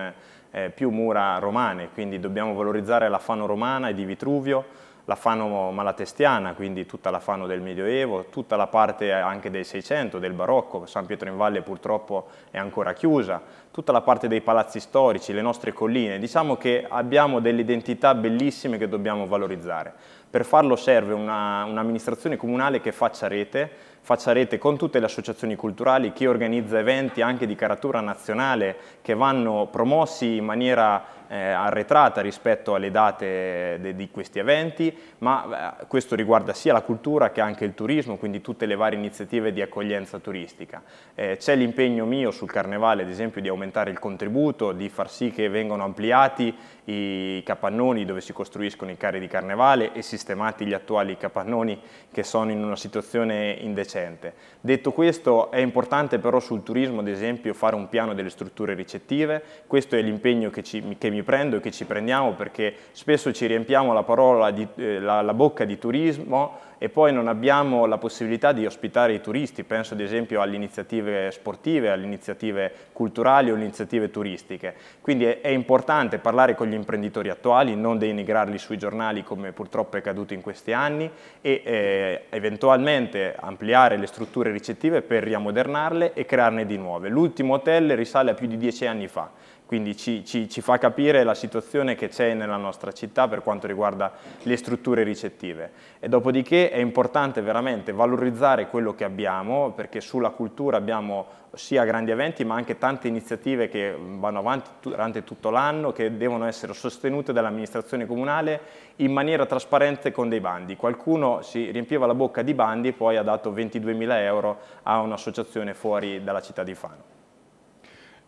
eh, più mura romane, quindi dobbiamo valorizzare la Fano romana e di Vitruvio, la Fano malatestiana, quindi tutta la Fano del Medioevo, tutta la parte anche del Seicento, del Barocco, San Pietro in Valle purtroppo è ancora chiusa, tutta la parte dei palazzi storici, le nostre colline, diciamo che abbiamo delle identità bellissime che dobbiamo valorizzare. Per farlo serve un'amministrazione comunale che faccia rete, faccia rete con tutte le associazioni culturali, che organizza eventi anche di caratura nazionale che vanno promossi in maniera eh, arretrata rispetto alle date eh, de, di questi eventi, ma eh, questo riguarda sia la cultura che anche il turismo, quindi tutte le varie iniziative di accoglienza turistica. Eh, C'è l'impegno mio sul Carnevale, ad esempio, di aumentare il contributo, di far sì che vengano ampliati i capannoni dove si costruiscono i carri di Carnevale e sistemati gli attuali capannoni che sono in una situazione indecente. Detto questo, è importante però sul turismo, ad esempio, fare un piano delle strutture ricettive, questo è l'impegno che, che mi prendo e che ci prendiamo perché spesso ci riempiamo la, parola di, eh, la, la bocca di turismo e poi non abbiamo la possibilità di ospitare i turisti, penso ad esempio alle iniziative sportive, alle iniziative culturali o iniziative turistiche. Quindi è, importante parlare con gli imprenditori attuali, non denigrarli sui giornali come purtroppo è accaduto in questi anni e eh, eventualmente ampliare le strutture ricettive per riamodernarle e crearne di nuove. L'ultimo hotel risale a più di dieci anni fa, quindi ci, ci, ci, fa capire la situazione che c'è nella nostra città per quanto riguarda le strutture ricettive. E dopodiché è importante veramente valorizzare quello che abbiamo, perché sulla cultura abbiamo sia grandi eventi ma anche tante iniziative che vanno avanti durante tutto l'anno che devono essere sostenute dall'amministrazione comunale in maniera trasparente con dei bandi. Qualcuno si riempiva la bocca di bandi e poi ha dato 22.000 euro a un'associazione fuori dalla città di Fano.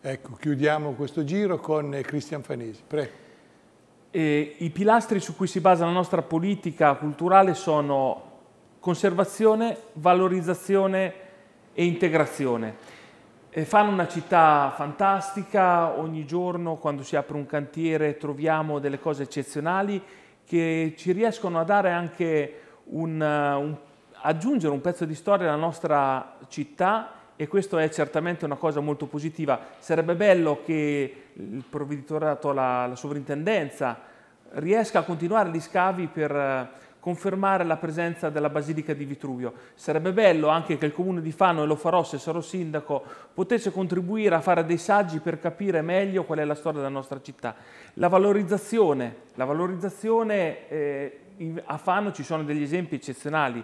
Ecco, chiudiamo questo giro con Cristian Fanesi. Prego. Eh, I pilastri su cui si basa la nostra politica culturale sono conservazione, valorizzazione e integrazione. E fanno una città fantastica, ogni giorno quando si apre un cantiere troviamo delle cose eccezionali che ci riescono a dare anche un, un aggiungere un pezzo di storia alla nostra città e questo è certamente una cosa molto positiva. Sarebbe bello che il provveditorato, la, la sovrintendenza, riesca a continuare gli scavi per confermare la presenza della Basilica di Vitruvio. Sarebbe bello anche che il Comune di Fano, e lo farò se sarò sindaco, potesse contribuire a fare dei saggi per capire meglio qual è la storia della nostra città. La valorizzazione, la valorizzazione eh, a Fano ci sono degli esempi eccezionali.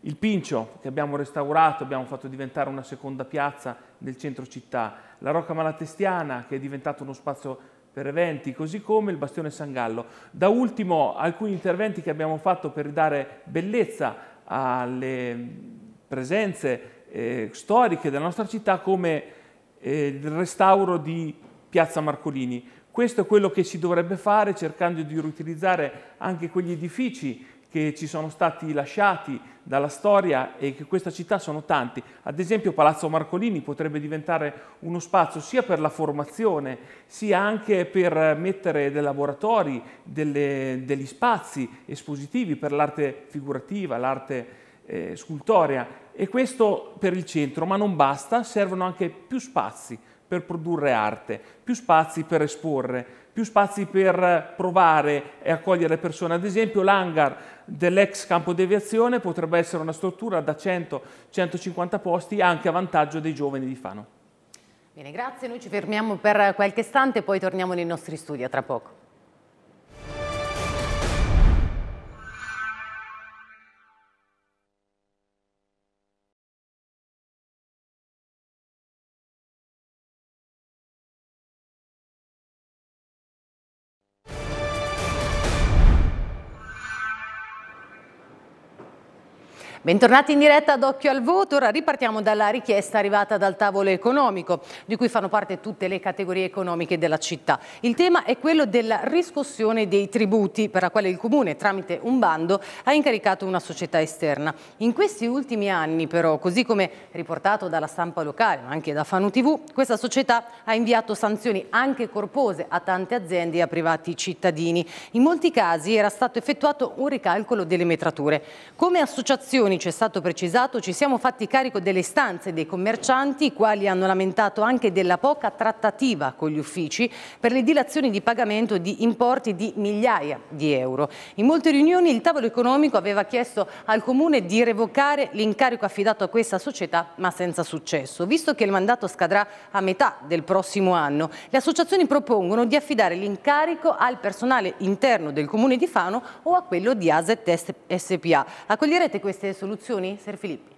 Il Pincio, che abbiamo restaurato, abbiamo fatto diventare una seconda piazza del centro città. La Rocca Malatestiana, che è diventata uno spazio per eventi, così come il bastione Sangallo. Da ultimo alcuni interventi che abbiamo fatto per dare bellezza alle presenze eh, storiche della nostra città come eh, il restauro di Piazza Marcolini. Questo è quello che si dovrebbe fare cercando di riutilizzare anche quegli edifici che ci sono stati lasciati dalla storia e che questa città sono tanti. Ad esempio Palazzo Marcolini potrebbe diventare uno spazio sia per la formazione, sia anche per mettere dei laboratori, delle, degli spazi espositivi per l'arte figurativa, l'arte eh, scultorea e questo per il centro, ma non basta, servono anche più spazi per produrre arte, più spazi per esporre, più spazi per provare e accogliere persone. Ad esempio l'hangar dell'ex campo deviazione potrebbe essere una struttura da 100-150 posti anche a vantaggio dei giovani di Fano. Bene, grazie. Noi ci fermiamo per qualche istante e poi torniamo nei nostri studi a tra poco. Bentornati in diretta ad Occhio al Voto, ora ripartiamo dalla richiesta arrivata dal tavolo economico di cui fanno parte tutte le categorie economiche della città. Il tema è quello della riscossione dei tributi per la quale il Comune tramite un bando ha incaricato una società esterna. In questi ultimi anni però, così come riportato dalla stampa locale ma anche da Fanu TV, questa società ha inviato sanzioni anche corpose a tante aziende e a privati cittadini. In molti casi era stato effettuato un ricalcolo delle metrature. Come associazione Commissioni, ci è stato precisato, ci siamo fatti carico delle stanze dei commercianti, i quali hanno lamentato anche della poca trattativa con gli uffici per le dilazioni di pagamento di importi di migliaia di euro. In molte riunioni il tavolo economico aveva chiesto al Comune di revocare l'incarico affidato a questa società, ma senza successo. Visto che il mandato scadrà a metà del prossimo anno, le associazioni propongono di affidare l'incarico al personale interno del Comune di Fano o a quello di Aset SPA. Accoglierete queste soluzioni? Ser Filippi.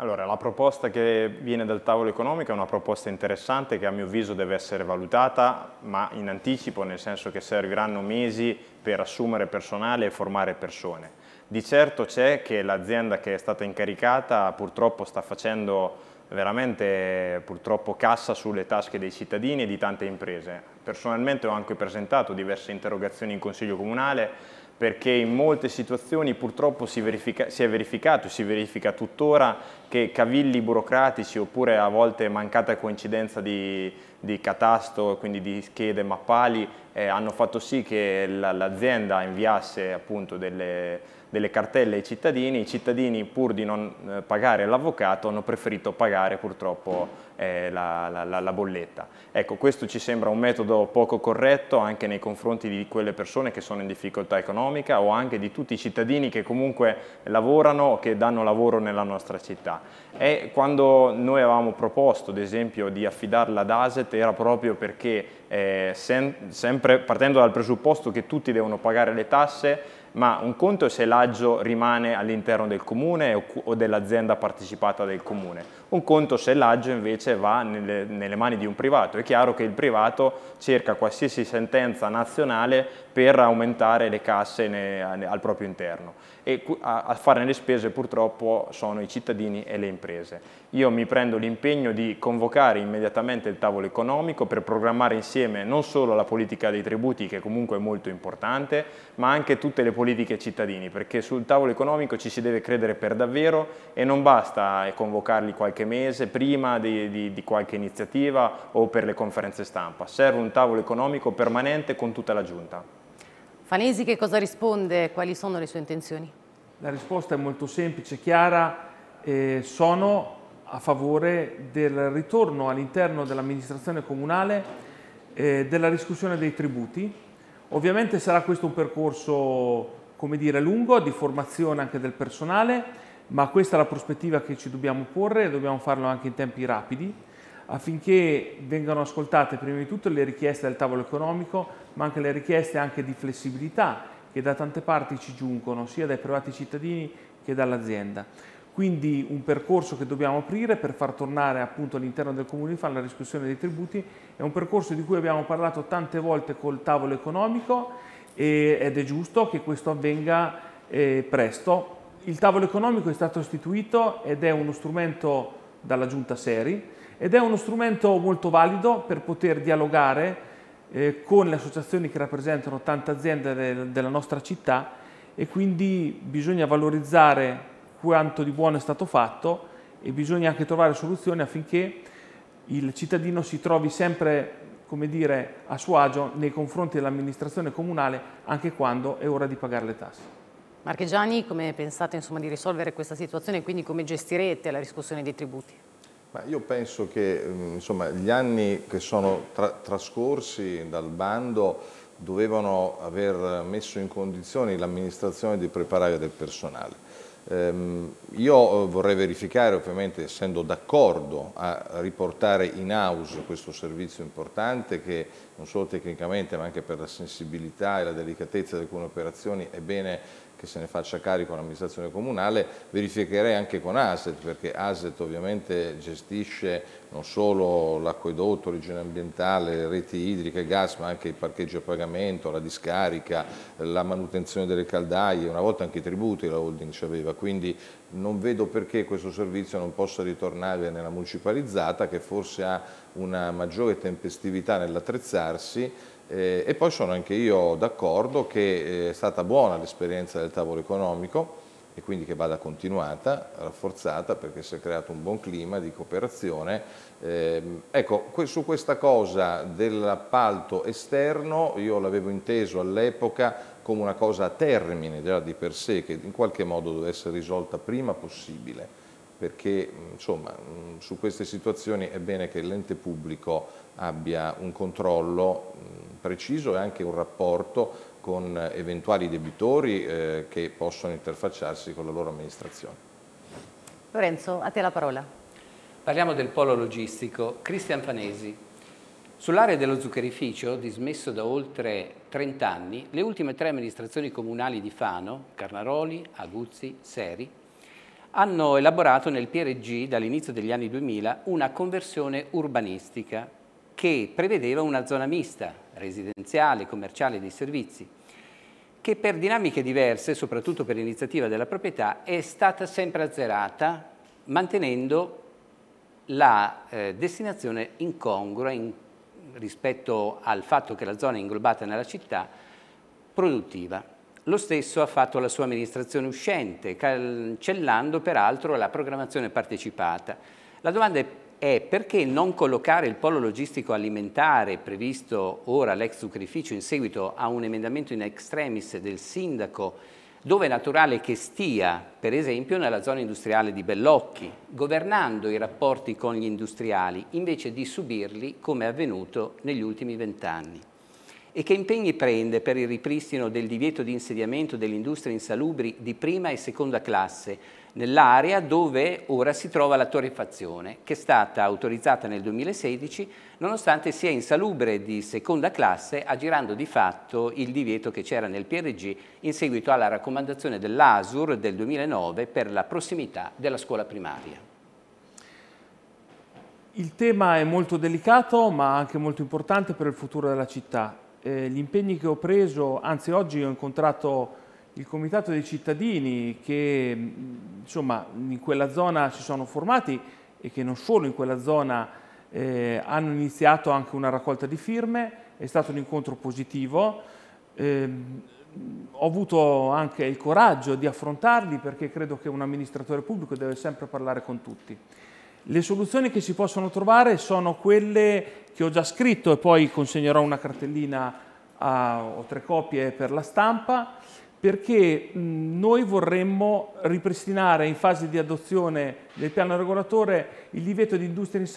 Allora, la proposta che viene dal tavolo economico è una proposta interessante che a mio avviso deve essere valutata, ma in anticipo, nel senso che serviranno mesi per assumere personale e formare persone. Di certo c'è che l'azienda che è stata incaricata purtroppo sta facendo veramente purtroppo cassa sulle tasche dei cittadini e di tante imprese. Personalmente ho anche presentato diverse interrogazioni in Consiglio Comunale perché in molte situazioni purtroppo si, verifica, si è verificato, e si verifica tuttora, che cavilli burocratici oppure a volte mancata coincidenza di, di catasto, quindi di schede mappali, eh, hanno fatto sì che l'azienda inviasse appunto delle, delle cartelle ai cittadini, i cittadini pur di non eh, pagare l'avvocato hanno preferito pagare purtroppo eh, la, la, la, bolletta. Ecco, questo ci sembra un metodo poco corretto anche nei confronti di quelle persone che sono in difficoltà economica o anche di tutti i cittadini che comunque lavorano o che danno lavoro nella nostra città. E quando noi avevamo proposto, ad esempio, di affidarla ad ASET era proprio perché eh, sem sempre partendo dal presupposto che tutti devono pagare le tasse, ma un conto è se l'aggio rimane all'interno del comune o dell'azienda partecipata del comune, un conto se l'aggio invece va nelle, nelle, mani di un privato. È chiaro che il privato cerca qualsiasi sentenza nazionale per aumentare le casse ne, al proprio interno e a fare le spese purtroppo sono i cittadini e le imprese. Io mi prendo l'impegno di convocare immediatamente il tavolo economico per programmare insieme non solo la politica dei tributi, che comunque è molto importante, ma anche tutte le politiche cittadini, perché sul tavolo economico ci si deve credere per davvero e non basta eh, convocarli qualche mese prima di, di, di qualche iniziativa o per le conferenze stampa. Serve un tavolo economico permanente con tutta la giunta. Fanesi che cosa risponde? Quali sono le sue intenzioni? La risposta è molto semplice, e chiara. Eh, sono a favore del ritorno all'interno dell'amministrazione comunale eh, della discussione dei tributi. Ovviamente sarà questo un percorso, come dire, lungo, di formazione anche del personale, ma questa è la prospettiva che ci dobbiamo porre e dobbiamo farlo anche in tempi rapidi affinché vengano ascoltate prima di tutto le richieste del tavolo economico, ma anche le richieste anche di flessibilità che da tante parti ci giungono, sia dai privati cittadini che dall'azienda. Quindi un percorso che dobbiamo aprire per far tornare appunto all'interno del Comune di Fan la riscossione dei tributi, è un percorso di cui abbiamo parlato tante volte col tavolo economico ed è giusto che questo avvenga eh, presto. Il tavolo economico è stato istituito ed è uno strumento dalla Giunta Seri, ed è uno strumento molto valido per poter dialogare eh, con le associazioni che rappresentano tante aziende de della nostra città e quindi bisogna valorizzare quanto di buono è stato fatto e bisogna anche trovare soluzioni affinché il cittadino si trovi sempre come dire, a suo agio nei confronti dell'amministrazione comunale anche quando è ora di pagare le tasse. Marchegiani, come pensate insomma, di risolvere questa situazione e quindi come gestirete la riscossione dei tributi? Ma io penso che mm, insomma, gli anni che sono tra trascorsi dal bando dovevano aver messo in condizioni l'amministrazione di preparare del personale. Ehm, io eh, vorrei verificare, ovviamente essendo d'accordo a riportare in house questo servizio importante che non solo tecnicamente ma anche per la sensibilità e la delicatezza di alcune operazioni è bene che se ne faccia carico l'amministrazione comunale, verificherei anche con ASET, perché ASET ovviamente gestisce non solo l'acquedotto, l'origine ambientale, reti idriche, gas, ma anche il parcheggio a pagamento, la discarica, la manutenzione delle caldaie, una volta anche i tributi la holding ci aveva, quindi non vedo perché questo servizio non possa ritornare nella municipalizzata che forse ha una maggiore tempestività nell'attrezzarsi eh, e poi sono anche io d'accordo che eh, è stata buona l'esperienza del tavolo economico e quindi che vada continuata, rafforzata, perché si è creato un buon clima di cooperazione. Eh, ecco, su questa cosa dell'appalto esterno io l'avevo inteso all'epoca come una cosa a termine già di per sé, che in qualche modo dovesse essere risolta prima possibile perché insomma, su queste situazioni è bene che l'ente pubblico abbia un controllo preciso e anche un rapporto con eventuali debitori eh, che possono interfacciarsi con la loro amministrazione. Lorenzo, a te la parola. Parliamo del polo logistico. Cristian Fanesi, Sull'area dello zuccherificio, dismesso da oltre 30 anni, le ultime tre amministrazioni comunali di Fano, Carnaroli, Aguzzi, Seri, hanno elaborato nel PRG dall'inizio degli anni 2000 una conversione urbanistica che prevedeva una zona mista, residenziale, commerciale e dei servizi, che per dinamiche diverse, soprattutto per iniziativa della proprietà, è stata sempre azzerata mantenendo la eh, destinazione incongrua in, rispetto al fatto che la zona è inglobata nella città produttiva. Lo stesso ha fatto la sua amministrazione uscente, cancellando peraltro la programmazione partecipata. La domanda è perché non collocare il polo logistico alimentare previsto ora all'ex sacrificio in seguito a un emendamento in extremis del sindaco dove è naturale che stia, per esempio, nella zona industriale di Bellocchi, governando i rapporti con gli industriali, invece di subirli come è avvenuto negli ultimi vent'anni e che impegni prende per il ripristino del divieto di insediamento delle industrie insalubri di prima e seconda classe nell'area dove ora si trova la torrefazione, che è stata autorizzata nel 2016 nonostante sia insalubre di seconda classe, aggirando di fatto il divieto che c'era nel PRG in seguito alla raccomandazione dell'ASUR del 2009 per la prossimità della scuola primaria. Il tema è molto delicato ma anche molto importante per il futuro della città eh, gli impegni che ho preso, anzi oggi ho incontrato il comitato dei cittadini che mm, insomma, in quella zona si sono formati e che non solo in quella zona eh, hanno iniziato anche una raccolta di firme, è stato un incontro positivo, eh, ho avuto anche il coraggio di affrontarli perché credo che un amministratore pubblico deve sempre parlare con tutti. Le soluzioni che si possono trovare sono quelle che ho già scritto e poi consegnerò una cartellina a, o tre copie per la stampa perché noi vorremmo ripristinare in fase di adozione del piano regolatore il divieto di industrie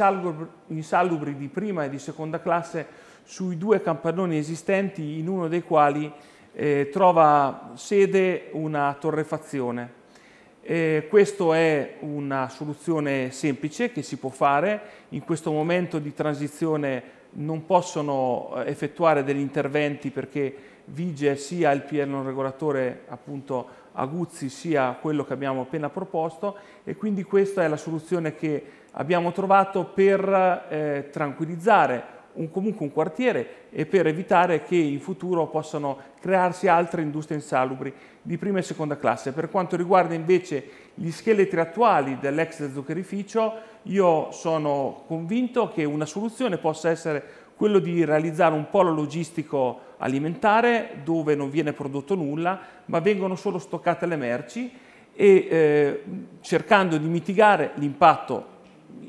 insalubri di prima e di seconda classe sui due campanoni esistenti, in uno dei quali eh, trova sede una torrefazione. Eh, questa è una soluzione semplice che si può fare, in questo momento di transizione non possono eh, effettuare degli interventi perché vige sia il non regolatore appunto Aguzzi sia quello che abbiamo appena proposto e quindi questa è la soluzione che abbiamo trovato per eh, tranquillizzare un, comunque un quartiere e per evitare che in futuro possano crearsi altre industrie insalubri di prima e seconda classe. Per quanto riguarda invece gli scheletri attuali dell'ex zuccherificio, io sono convinto che una soluzione possa essere quello di realizzare un polo logistico alimentare dove non viene prodotto nulla, ma vengono solo stoccate le merci e eh, cercando di mitigare l'impatto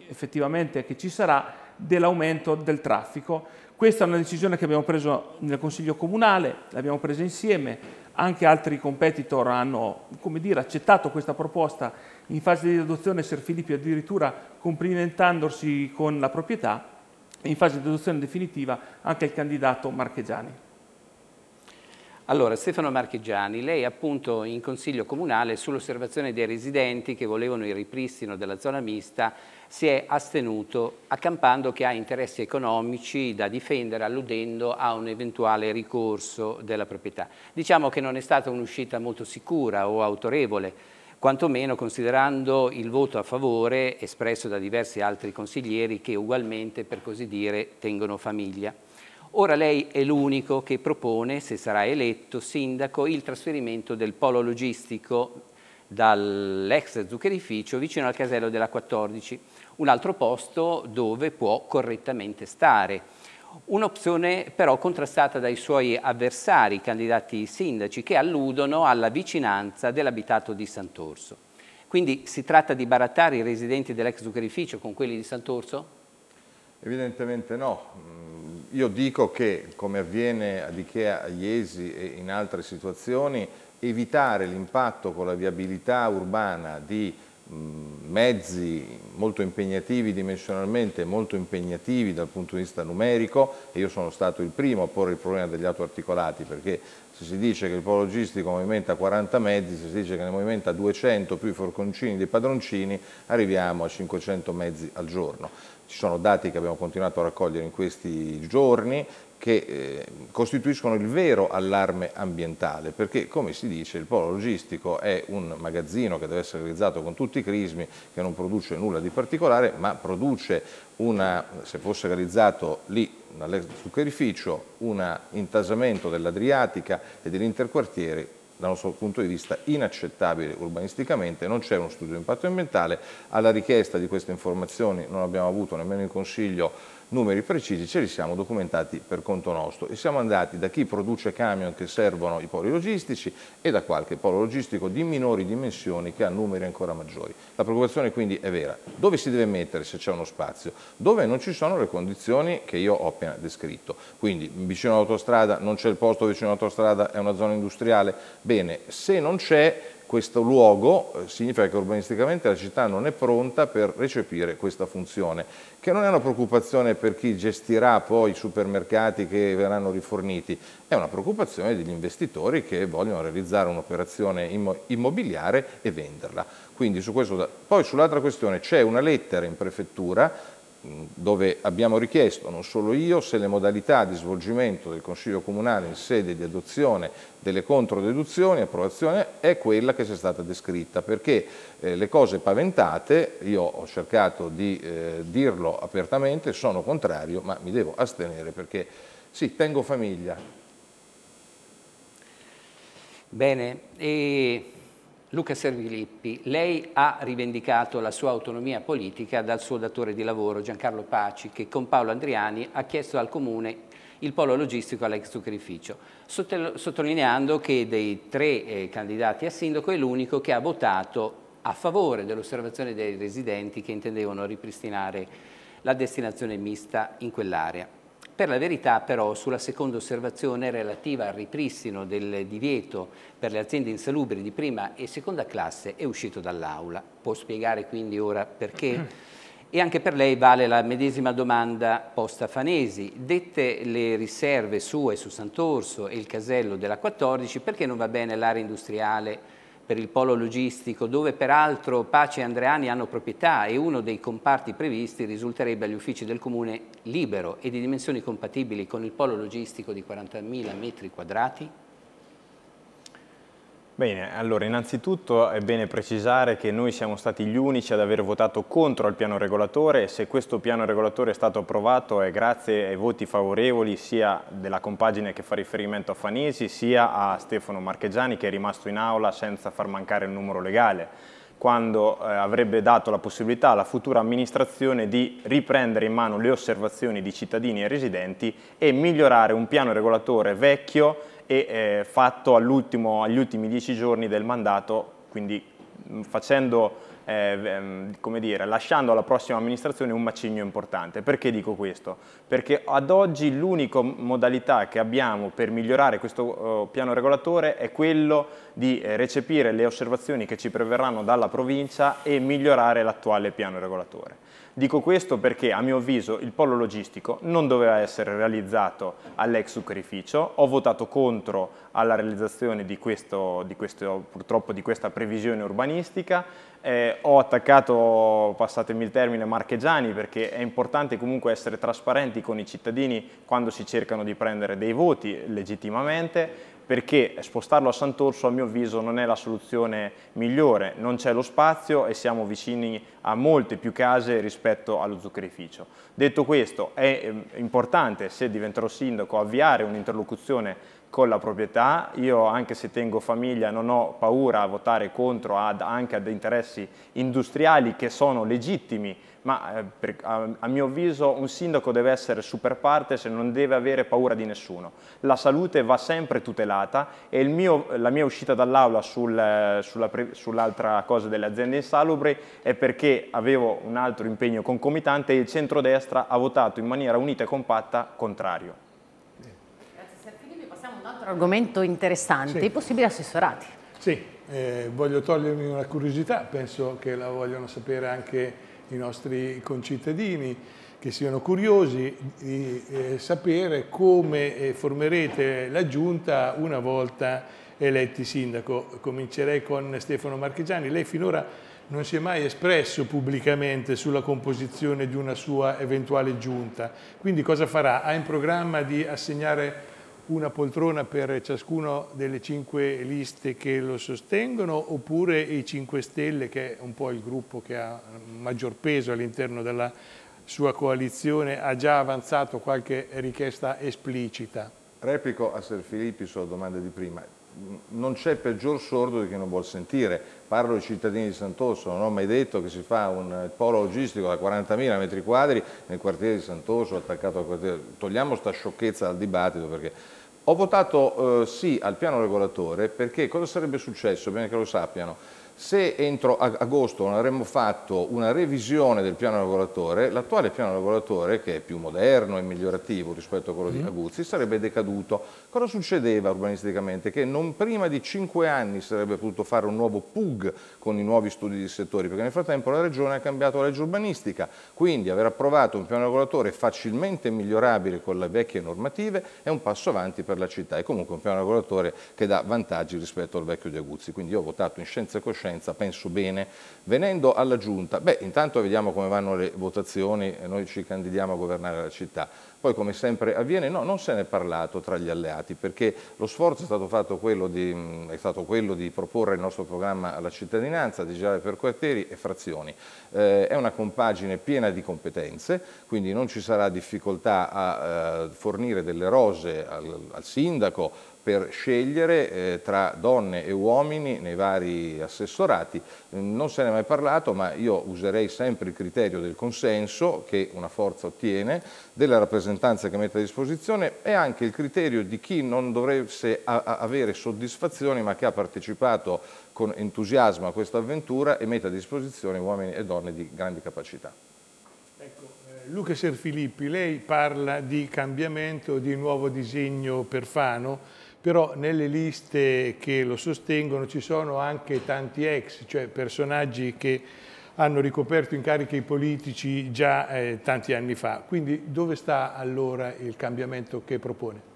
effettivamente che ci sarà dell'aumento del traffico. Questa è una decisione che abbiamo preso nel Consiglio Comunale, l'abbiamo presa insieme, anche altri competitor hanno dire, accettato questa proposta in fase di adozione, Ser Filippi addirittura complimentandosi con la proprietà, e in fase di adozione definitiva anche il candidato Marchegiani. Allora, Stefano Marchegiani, lei appunto in Consiglio Comunale sull'osservazione dei residenti che volevano il ripristino della zona mista si è astenuto accampando che ha interessi economici da difendere alludendo a un eventuale ricorso della proprietà. Diciamo che non è stata un'uscita molto sicura o autorevole, quantomeno considerando il voto a favore espresso da diversi altri consiglieri che ugualmente, per così dire, tengono famiglia. Ora lei è l'unico che propone, se sarà eletto sindaco, il trasferimento del polo logistico dall'ex zuccherificio vicino al casello della 14 un altro posto dove può correttamente stare. Un'opzione però contrastata dai suoi avversari, i candidati sindaci, che alludono alla vicinanza dell'abitato di Sant'Orso. Quindi si tratta di barattare i residenti dell'ex zuccherificio con quelli di Sant'Orso? Evidentemente no. Mm, io dico che, come avviene ad Ikea, a Iesi e in altre situazioni, evitare l'impatto con la viabilità urbana di Mm, mezzi molto impegnativi dimensionalmente, molto impegnativi dal punto di vista numerico e io sono stato il primo a porre il problema degli autoarticolati perché se si dice che il polo logistico movimenta 40 mezzi, se si dice che ne movimenta 200 più i forconcini dei padroncini, arriviamo a 500 mezzi al giorno. Ci sono dati che abbiamo continuato a raccogliere in questi giorni che eh, costituiscono il vero allarme ambientale, perché come si dice il polo logistico è un magazzino che deve essere realizzato con tutti i crismi, che non produce nulla di particolare, ma produce una, se fosse realizzato lì dall'ex zuccherificio, un intasamento dell'Adriatica e dell'interquartiere dal nostro punto di vista inaccettabile urbanisticamente, non c'è uno studio di impatto ambientale, alla richiesta di queste informazioni non abbiamo avuto nemmeno in Consiglio numeri precisi ce li siamo documentati per conto nostro e siamo andati da chi produce camion che servono i poli logistici e da qualche polo logistico di minori dimensioni che ha numeri ancora maggiori. La preoccupazione quindi è vera. Dove si deve mettere se c'è uno spazio? Dove non ci sono le condizioni che io ho appena descritto. Quindi vicino all'autostrada non c'è il posto vicino all'autostrada, è una zona industriale? Bene, se non c'è questo luogo eh, significa che urbanisticamente la città non è pronta per recepire questa funzione, che non è una preoccupazione per chi gestirà poi i supermercati che verranno riforniti, è una preoccupazione degli investitori che vogliono realizzare un'operazione immobiliare e venderla. Quindi su questo, poi sull'altra questione c'è una lettera in prefettura dove abbiamo richiesto, non solo io, se le modalità di svolgimento del Consiglio Comunale in sede di adozione delle controdeduzioni, approvazione, è quella che si è stata descritta, perché eh, le cose paventate, io ho cercato di eh, dirlo apertamente, sono contrario, ma mi devo astenere perché sì, tengo famiglia. Bene, e Luca Servilippi, lei ha rivendicato la sua autonomia politica dal suo datore di lavoro Giancarlo Paci che con Paolo Andriani ha chiesto al Comune il polo logistico all'ex sacrificio, sottolineando che dei tre eh, candidati a sindaco è l'unico che ha votato a favore dell'osservazione dei residenti che intendevano ripristinare la destinazione mista in quell'area. Per la verità però sulla seconda osservazione relativa al ripristino del divieto per le aziende insalubri di prima e seconda classe è uscito dall'Aula. Può spiegare quindi ora perché? Mm. E anche per lei vale la medesima domanda posta a Fanesi. Dette le riserve sue su Sant'Orso e il casello della 14, perché non va bene l'area industriale per il polo logistico, dove peraltro Pace e Andreani hanno proprietà e uno dei comparti previsti risulterebbe agli uffici del Comune libero e di dimensioni compatibili con il polo logistico di 40.000 metri quadrati? Bene, allora innanzitutto è bene precisare che noi siamo stati gli unici ad aver votato contro il piano regolatore, se questo piano regolatore è stato approvato è grazie ai voti favorevoli sia della compagine che fa riferimento a Fanesi sia a Stefano Marchegiani che è rimasto in aula senza far mancare il numero legale quando eh, avrebbe dato la possibilità alla futura amministrazione di riprendere in mano le osservazioni di cittadini e residenti e migliorare un piano regolatore vecchio e eh, fatto agli ultimi dieci giorni del mandato, quindi mm, facendo, eh, mm, dire, lasciando alla prossima amministrazione un macigno importante. Perché dico questo? Perché ad oggi l'unica modalità che abbiamo per migliorare questo eh, piano regolatore è quello di eh, recepire le osservazioni che ci preverranno dalla provincia e migliorare l'attuale piano regolatore. Dico questo perché a mio avviso il polo logistico non doveva essere realizzato all'ex succrificio, ho votato contro alla realizzazione di questo, di questo, purtroppo di questa previsione urbanistica, eh, ho attaccato, passatemi il termine, marchegiani perché è importante comunque essere trasparenti con i cittadini quando si cercano di prendere dei voti legittimamente perché spostarlo a Sant'Orso a mio avviso non è la soluzione migliore, non c'è lo spazio e siamo vicini a molte più case rispetto allo zuccherificio. Detto questo è ehm, importante se diventerò sindaco avviare un'interlocuzione con la proprietà, io anche se tengo famiglia non ho paura a votare contro ad, anche ad interessi industriali che sono legittimi ma eh, per, a, a, mio avviso un sindaco deve essere super parte se non deve avere paura di nessuno. La salute va sempre tutelata e mio, la mia uscita dall'aula sul, eh, sull'altra cosa delle aziende insalubri è perché avevo un altro impegno concomitante e il centrodestra ha votato in maniera unita e compatta contrario. Grazie Serpini, passiamo un altro argomento interessante, sì. i possibili assessorati. Sì, eh, voglio togliermi una curiosità, penso che la vogliono sapere anche i nostri concittadini che siano curiosi di eh, sapere come eh, formerete la giunta una volta eletti sindaco. Comincerei con Stefano Marchegiani. Lei finora non si è mai espresso pubblicamente sulla composizione di una sua eventuale giunta. Quindi cosa farà? Ha in programma di assegnare una poltrona per ciascuna delle cinque liste che lo sostengono oppure i 5 Stelle che è un po' il gruppo che ha maggior peso all'interno della sua coalizione ha già avanzato qualche richiesta esplicita? Replico a Filippi sulla domanda di prima non c'è peggior sordo di chi non vuol sentire. Parlo ai cittadini di Sant'Orso, non ho mai detto che si fa un polo logistico da 40.000 metri quadri nel quartiere di Sant'Orso, attaccato al quartiere. Togliamo sta sciocchezza dal dibattito perché... Ho votato eh, sì al piano regolatore perché cosa sarebbe successo? Bene che lo sappiano. Se entro agosto non avremmo fatto una revisione del piano lavoratore, l'attuale piano lavoratore, che è più moderno e migliorativo rispetto a quello mm. di Aguzzi, sarebbe decaduto. Cosa succedeva urbanisticamente? Che non prima di cinque anni sarebbe potuto fare un nuovo PUG con i nuovi studi di settori, perché nel frattempo la Regione ha cambiato la legge urbanistica, quindi aver approvato un piano lavoratore facilmente migliorabile con le vecchie normative è un passo avanti per la città, è comunque un piano lavoratore che dà vantaggi rispetto al vecchio di Aguzzi. Quindi io ho votato in scienza e coscienza conferenza, penso bene. Venendo alla Giunta, beh, intanto vediamo come vanno le votazioni, noi ci candidiamo a governare la città. Poi come sempre avviene, no, non se ne è parlato tra gli alleati, perché lo sforzo è stato, fatto quello di, è stato quello di proporre il nostro programma alla cittadinanza, di girare per quartieri e frazioni. Eh, è una compagine piena di competenze, quindi non ci sarà difficoltà a eh, fornire delle rose al, al sindaco, per scegliere eh, tra donne e uomini nei vari assessorati. Non se ne è mai parlato, ma io userei sempre il criterio del consenso che una forza ottiene, della rappresentanza che mette a disposizione e anche il criterio di chi non dovesse avere soddisfazioni ma che ha partecipato con entusiasmo a questa avventura e mette a disposizione uomini e donne di grandi capacità. Ecco, eh, Luca Serfilippi, lei parla di cambiamento, di nuovo disegno per Fano, però nelle liste che lo sostengono ci sono anche tanti ex, cioè personaggi che hanno ricoperto incarichi politici già eh, tanti anni fa. Quindi dove sta allora il cambiamento che propone?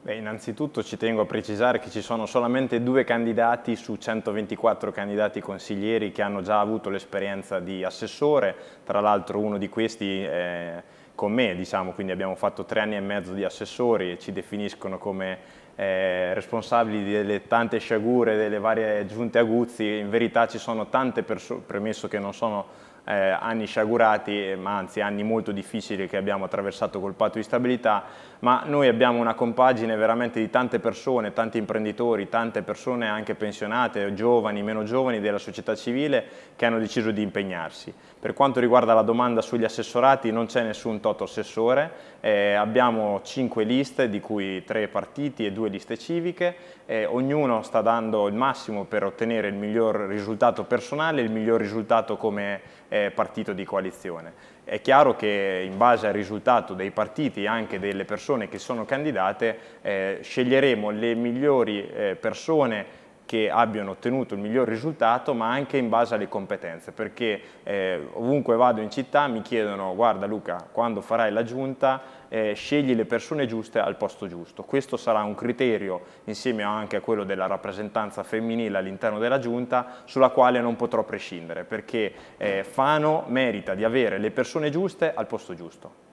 Beh, innanzitutto ci tengo a precisare che ci sono solamente due candidati su 124 candidati consiglieri che hanno già avuto l'esperienza di assessore, tra l'altro uno di questi è con me, diciamo, quindi abbiamo fatto tre anni e mezzo di assessori e ci definiscono come eh, responsabili delle tante sciagure delle varie giunte Aguzzi, in verità ci sono tante persone, premesso che non sono eh, anni sciagurati, eh, ma anzi anni molto difficili che abbiamo attraversato col patto di stabilità, ma noi abbiamo una compagine veramente di tante persone, tanti imprenditori, tante persone anche pensionate, giovani, meno giovani della società civile che hanno deciso di impegnarsi. Per quanto riguarda la domanda sugli assessorati non c'è nessun toto assessore, eh, abbiamo 5 liste di cui 3 partiti e 2 liste civiche, eh, ognuno sta dando il massimo per ottenere il miglior risultato personale, il miglior risultato come eh, partito di coalizione. È chiaro che in base al risultato dei partiti e anche delle persone che sono candidate eh, sceglieremo le migliori eh, persone che abbiano ottenuto il miglior risultato, ma anche in base alle competenze, perché eh, ovunque vado in città mi chiedono guarda Luca, quando farai la giunta eh, scegli le persone giuste al posto giusto. Questo sarà un criterio, insieme anche a quello della rappresentanza femminile all'interno della giunta, sulla quale non potrò prescindere, perché eh, Fano merita di avere le persone giuste al posto giusto.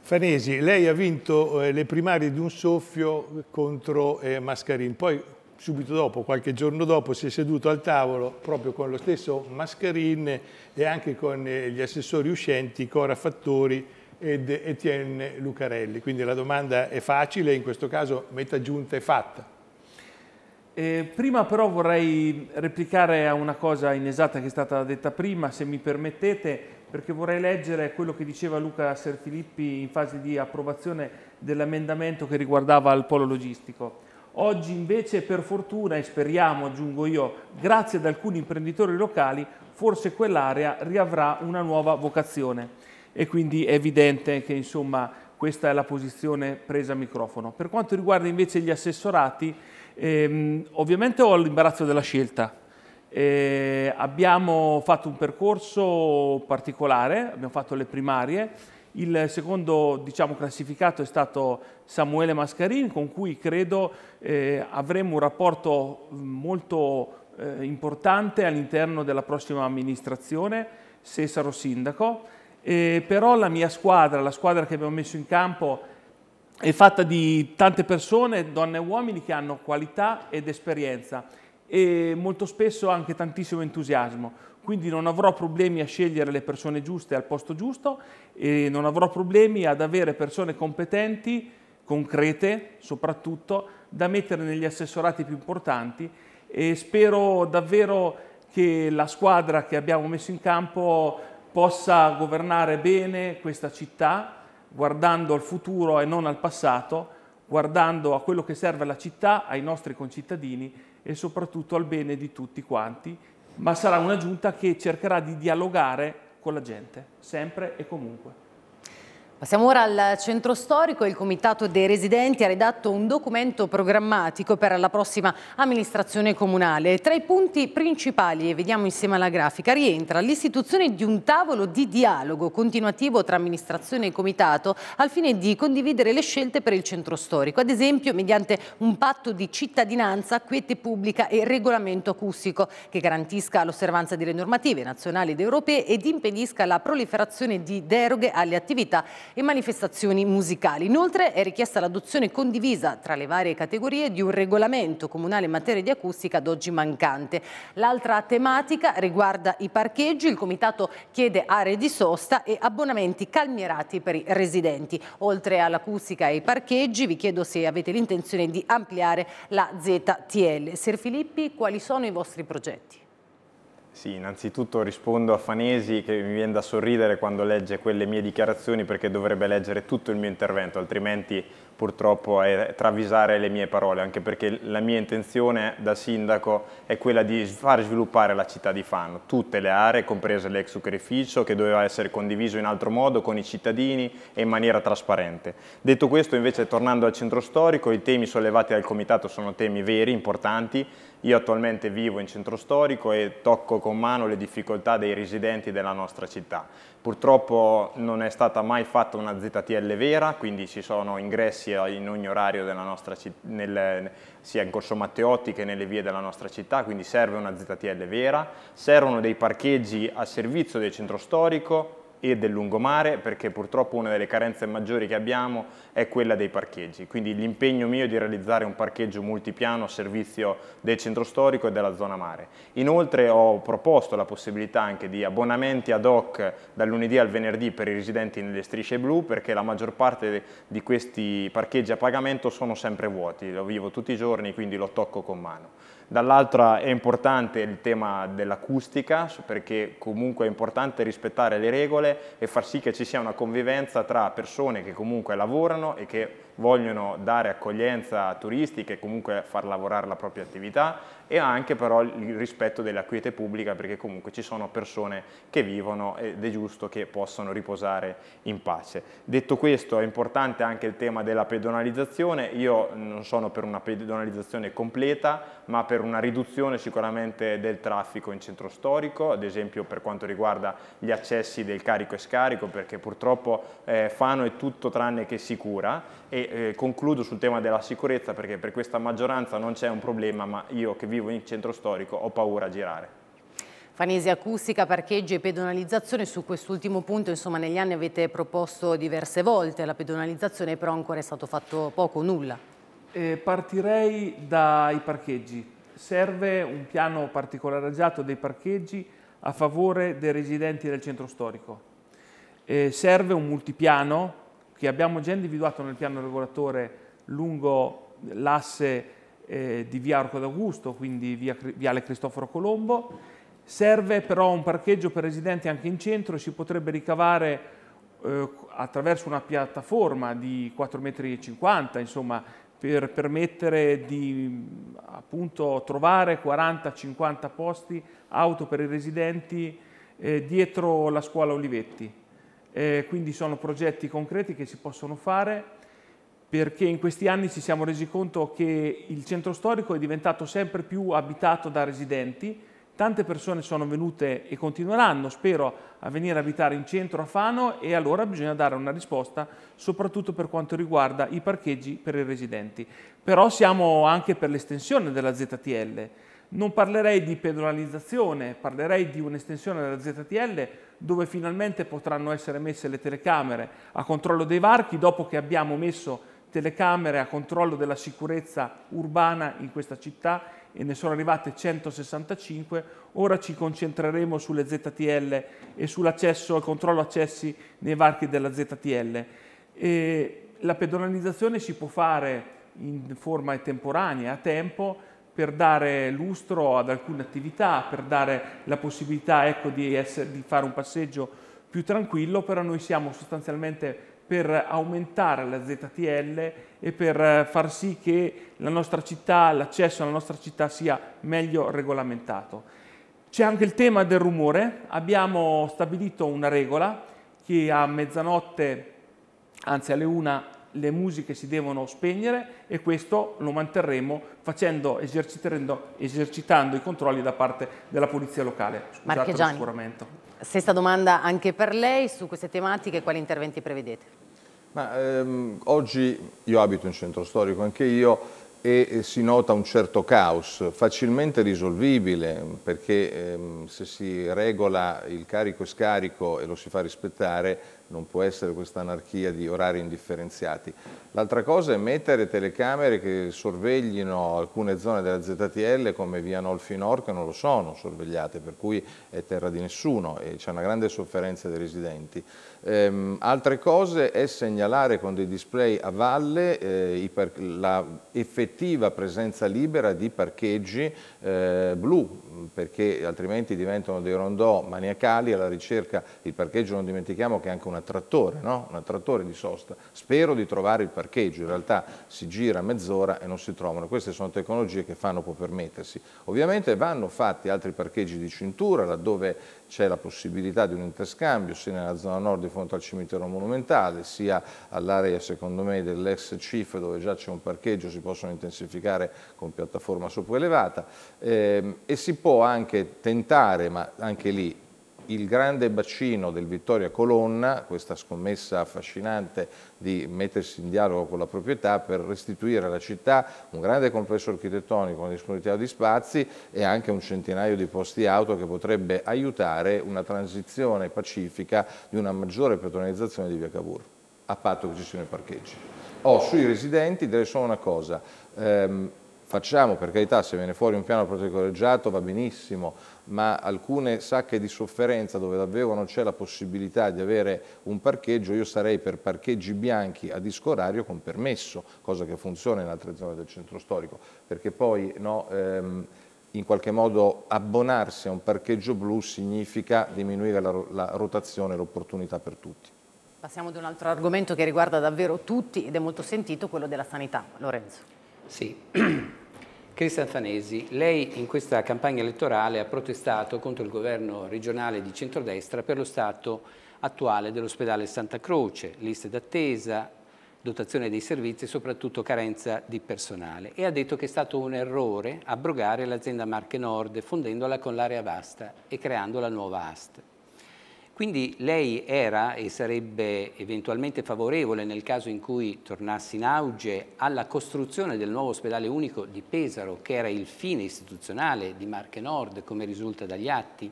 Fanesi, lei ha vinto eh, le primarie di un soffio contro eh, Mascarin, poi subito dopo, qualche giorno dopo, si è seduto al tavolo proprio con lo stesso Mascarin e anche con eh, gli assessori uscenti Cora Fattori ed Etienne Lucarelli. Quindi la domanda è facile, in questo caso metà giunta è fatta. Eh, prima però vorrei replicare a una cosa inesatta che è stata detta prima, se mi permettete, perché vorrei leggere quello che diceva Luca Serfilippi in fase di approvazione dell'emendamento che riguardava il polo logistico. Oggi invece per fortuna e speriamo, aggiungo io, grazie ad alcuni imprenditori locali, forse quell'area riavrà una nuova vocazione e quindi è evidente che insomma questa è la posizione presa a microfono. Per quanto riguarda invece gli assessorati, ehm, ovviamente ho l'imbarazzo della scelta. Eh, abbiamo fatto un percorso particolare, abbiamo fatto le primarie, il secondo diciamo, classificato è stato Samuele Mascarini, con cui credo eh, avremo un rapporto mm, molto eh, importante all'interno della prossima amministrazione, se sarò sindaco. Eh, però la mia squadra, la squadra che abbiamo messo in campo, è fatta di tante persone, donne e uomini, che hanno qualità ed esperienza e molto spesso anche tantissimo entusiasmo. Quindi non avrò problemi a scegliere le persone giuste al posto giusto e non avrò problemi ad avere persone competenti concrete soprattutto da mettere negli assessorati più importanti e spero davvero che la squadra che abbiamo messo in campo possa governare bene questa città guardando al futuro e non al passato, guardando a quello che serve alla città, ai nostri concittadini e soprattutto al bene di tutti quanti, ma sarà una giunta che cercherà di dialogare con la gente, sempre e comunque. Passiamo ora al centro storico. Il Comitato dei Residenti ha redatto un documento programmatico per la prossima amministrazione comunale. Tra i punti principali, e vediamo insieme alla grafica, rientra l'istituzione di un tavolo di dialogo continuativo tra amministrazione e Comitato al fine di condividere le scelte per il centro storico, ad esempio mediante un patto di cittadinanza, quiete pubblica e regolamento acustico che garantisca l'osservanza delle normative nazionali ed europee ed impedisca la proliferazione di deroghe alle attività e manifestazioni musicali. Inoltre è richiesta l'adozione condivisa tra le varie categorie di un regolamento comunale in materia di acustica ad oggi mancante. L'altra tematica riguarda i parcheggi. Il Comitato chiede aree di sosta e abbonamenti calmierati per i residenti. Oltre all'acustica e ai parcheggi vi chiedo se avete l'intenzione di ampliare la ZTL. Ser Filippi, quali sono i vostri progetti? Sì, innanzitutto rispondo a Fanesi che mi viene da sorridere quando legge quelle mie dichiarazioni perché dovrebbe leggere tutto il mio intervento, altrimenti purtroppo è travisare le mie parole, anche perché la mia intenzione da sindaco è quella di far sviluppare la città di Fano, tutte le aree, comprese l'ex sucreficio, che doveva essere condiviso in altro modo con i cittadini e in maniera trasparente. Detto questo, invece, tornando al centro storico, i temi sollevati dal comitato sono temi veri, importanti. Io attualmente vivo in centro storico e tocco con mano le difficoltà dei residenti della nostra città. Purtroppo non è stata mai fatta una ZTL vera, quindi ci sono ingressi in ogni orario della nostra nel, sia in Corso Matteotti che nelle vie della nostra città, quindi serve una ZTL vera, servono dei parcheggi a servizio del centro storico, e del lungomare perché purtroppo una delle carenze maggiori che abbiamo è quella dei parcheggi, quindi l'impegno mio è di realizzare un parcheggio multipiano a servizio del centro storico e della zona mare. Inoltre ho proposto la possibilità anche di abbonamenti ad hoc dal lunedì al venerdì per i residenti nelle strisce blu perché la maggior parte di questi parcheggi a pagamento sono sempre vuoti, lo vivo tutti i giorni quindi lo tocco con mano. Dall'altra è importante il tema dell'acustica, perché comunque è importante rispettare le regole e far sì che ci sia una convivenza tra persone che comunque lavorano e che vogliono dare accoglienza a turisti che comunque far lavorare la propria attività e anche però il rispetto della quiete pubblica perché comunque ci sono persone che vivono ed è giusto che possano riposare in pace. Detto questo è importante anche il tema della pedonalizzazione, io non sono per una pedonalizzazione completa ma per una riduzione sicuramente del traffico in centro storico, ad esempio per quanto riguarda gli accessi del carico e scarico perché purtroppo eh, Fano è tutto tranne che sicura e eh, concludo sul tema della sicurezza perché per questa maggioranza non c'è un problema ma io che vivo in centro storico ho paura a girare. Fanesi acustica, parcheggio e pedonalizzazione, su quest'ultimo punto insomma negli anni avete proposto diverse volte la pedonalizzazione però ancora è stato fatto poco o nulla. Eh, partirei dai parcheggi, serve un piano particolareggiato dei parcheggi a favore dei residenti del centro storico, eh, serve un multipiano che abbiamo già individuato nel piano regolatore lungo l'asse eh, di via Arco d'Augusto, quindi via, viale Cristoforo Colombo. Serve però un parcheggio per residenti anche in centro e si potrebbe ricavare eh, attraverso una piattaforma di 4,50 metri, insomma, per permettere di appunto, trovare 40-50 posti auto per i residenti eh, dietro la scuola Olivetti eh, quindi sono progetti concreti che si possono fare perché in questi anni ci siamo resi conto che il centro storico è diventato sempre più abitato da residenti, tante persone sono venute e continueranno, spero, a venire a abitare in centro a Fano e allora bisogna dare una risposta soprattutto per quanto riguarda i parcheggi per i residenti. Però siamo anche per l'estensione della ZTL, non parlerei di pedonalizzazione, parlerei di un'estensione della ZTL dove finalmente potranno essere messe le telecamere a controllo dei varchi dopo che abbiamo messo telecamere a controllo della sicurezza urbana in questa città e ne sono arrivate 165, ora ci concentreremo sulle ZTL e sull'accesso al controllo accessi nei varchi della ZTL. E la pedonalizzazione si può fare in forma temporanea, a tempo, per dare lustro ad alcune attività, per dare la possibilità ecco, di, essere, di fare un passeggio più tranquillo, però noi siamo sostanzialmente per aumentare la ZTL e per far sì che la nostra città, l'accesso alla nostra città sia meglio regolamentato. C'è anche il tema del rumore, abbiamo stabilito una regola che a mezzanotte, anzi alle una, le musiche si devono spegnere e questo lo manterremo facendo, esercitando, i controlli da parte della polizia locale. Scusate Stessa domanda anche per lei su queste tematiche, quali interventi prevedete? Ma, ehm, oggi io abito in centro storico, anche io, e si nota un certo caos, facilmente risolvibile perché ehm, se si regola il carico e scarico e lo si fa rispettare non può essere questa anarchia di orari indifferenziati. L'altra cosa è mettere telecamere che sorveglino alcune zone della ZTL come via Nolfi Nord che non lo sono sorvegliate, per cui è terra di nessuno e c'è una grande sofferenza dei residenti. Ehm, altre cose è segnalare con dei display a valle eh, la presenza libera di parcheggi eh, blu, perché altrimenti diventano dei rondò maniacali alla ricerca, il parcheggio non dimentichiamo che è anche un attrattore, no? un attrattore di sosta, spero di trovare il parcheggio, in realtà si gira mezz'ora e non si trovano, queste sono tecnologie che fanno può permettersi, ovviamente vanno fatti altri parcheggi di cintura laddove c'è la possibilità di un interscambio sia nella zona nord di fronte al cimitero monumentale, sia all'area secondo me dell'ex CIF dove già c'è un parcheggio, si possono intensificare con piattaforma sopraelevata eh, e si può anche tentare, ma anche lì il grande bacino del Vittoria Colonna, questa scommessa affascinante di mettersi in dialogo con la proprietà per restituire alla città un grande complesso architettonico, una disponibilità di spazi e anche un centinaio di posti auto che potrebbe aiutare una transizione pacifica di una maggiore petonalizzazione di via Cavour, a patto che ci siano i parcheggi. Oh, sui residenti direi solo una cosa, ehm, facciamo per carità se viene fuori un piano protocolleggiato va benissimo, ma alcune sacche di sofferenza dove davvero non c'è la possibilità di avere un parcheggio, io sarei per parcheggi bianchi a disco orario con permesso, cosa che funziona in altre zone del centro storico, perché poi no, ehm, in qualche modo abbonarsi a un parcheggio blu significa diminuire la, la rotazione e l'opportunità per tutti. Passiamo ad un altro argomento che riguarda davvero tutti ed è molto sentito, quello della sanità. Lorenzo. Sì, Cristian Fanesi, lei in questa campagna elettorale ha protestato contro il governo regionale di centrodestra per lo stato attuale dell'ospedale Santa Croce, liste d'attesa, dotazione dei servizi e soprattutto carenza di personale e ha detto che è stato un errore abrogare l'azienda Marche Nord fondendola con l'area vasta e creando la nuova AST. Quindi lei era e sarebbe eventualmente favorevole nel caso in cui tornasse in auge alla costruzione del nuovo ospedale unico di Pesaro, che era il fine istituzionale di Marche Nord, come risulta dagli atti,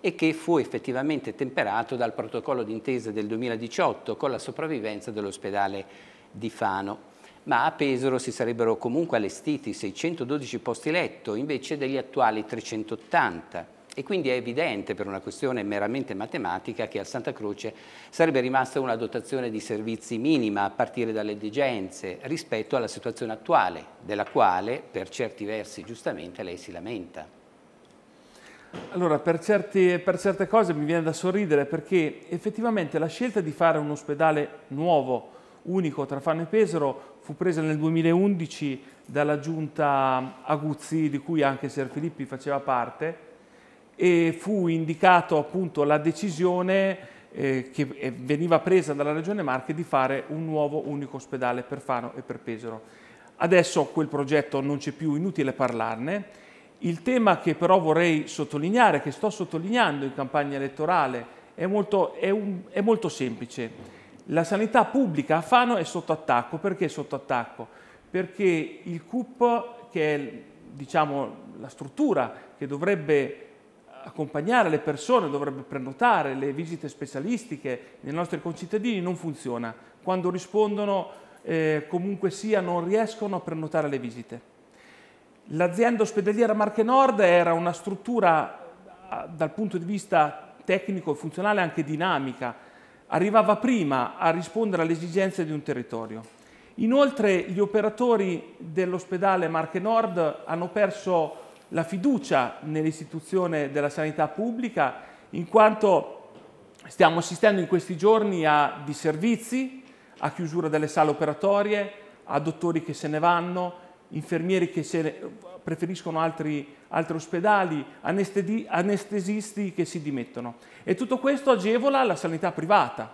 e che fu effettivamente temperato dal protocollo d'intesa del 2018 con la sopravvivenza dell'ospedale di Fano ma a Pesaro si sarebbero comunque allestiti 612 posti letto invece degli attuali 380. E quindi è evidente per una questione meramente matematica che a Santa Croce sarebbe rimasta una dotazione di servizi minima a partire dalle esigenze rispetto alla situazione attuale, della quale per certi versi giustamente lei si lamenta. Allora, per, certi, per, certe cose mi viene da sorridere perché effettivamente la scelta di fare un ospedale nuovo, unico tra Fanno e Pesaro, fu presa nel 2011 dalla giunta Aguzzi, di cui anche Ser Filippi faceva parte, e fu indicato appunto la decisione eh, che eh, veniva presa dalla Regione Marche di fare un nuovo unico ospedale per Fano e per Pesaro. Adesso quel progetto non c'è più, inutile parlarne. Il tema che però vorrei sottolineare, che sto sottolineando in campagna elettorale, è molto, è un, è molto semplice. La sanità pubblica a Fano è sotto attacco. Perché è sotto attacco? Perché il CUP, che è diciamo, la struttura che dovrebbe accompagnare le persone, dovrebbe prenotare le visite specialistiche dei nostri concittadini, non funziona. Quando rispondono eh, comunque sia non riescono a prenotare le visite. L'azienda ospedaliera Marche Nord era una struttura dal punto di vista tecnico e funzionale anche dinamica, arrivava prima a rispondere alle esigenze di un territorio. Inoltre gli operatori dell'ospedale Marche Nord hanno perso la fiducia nell'istituzione della sanità pubblica, in quanto stiamo assistendo in questi giorni a disservizi, a chiusura delle sale operatorie, a dottori che se ne vanno, infermieri che ne, preferiscono altri, altri ospedali, anestesi, anestesisti che si dimettono. E tutto questo agevola la sanità privata,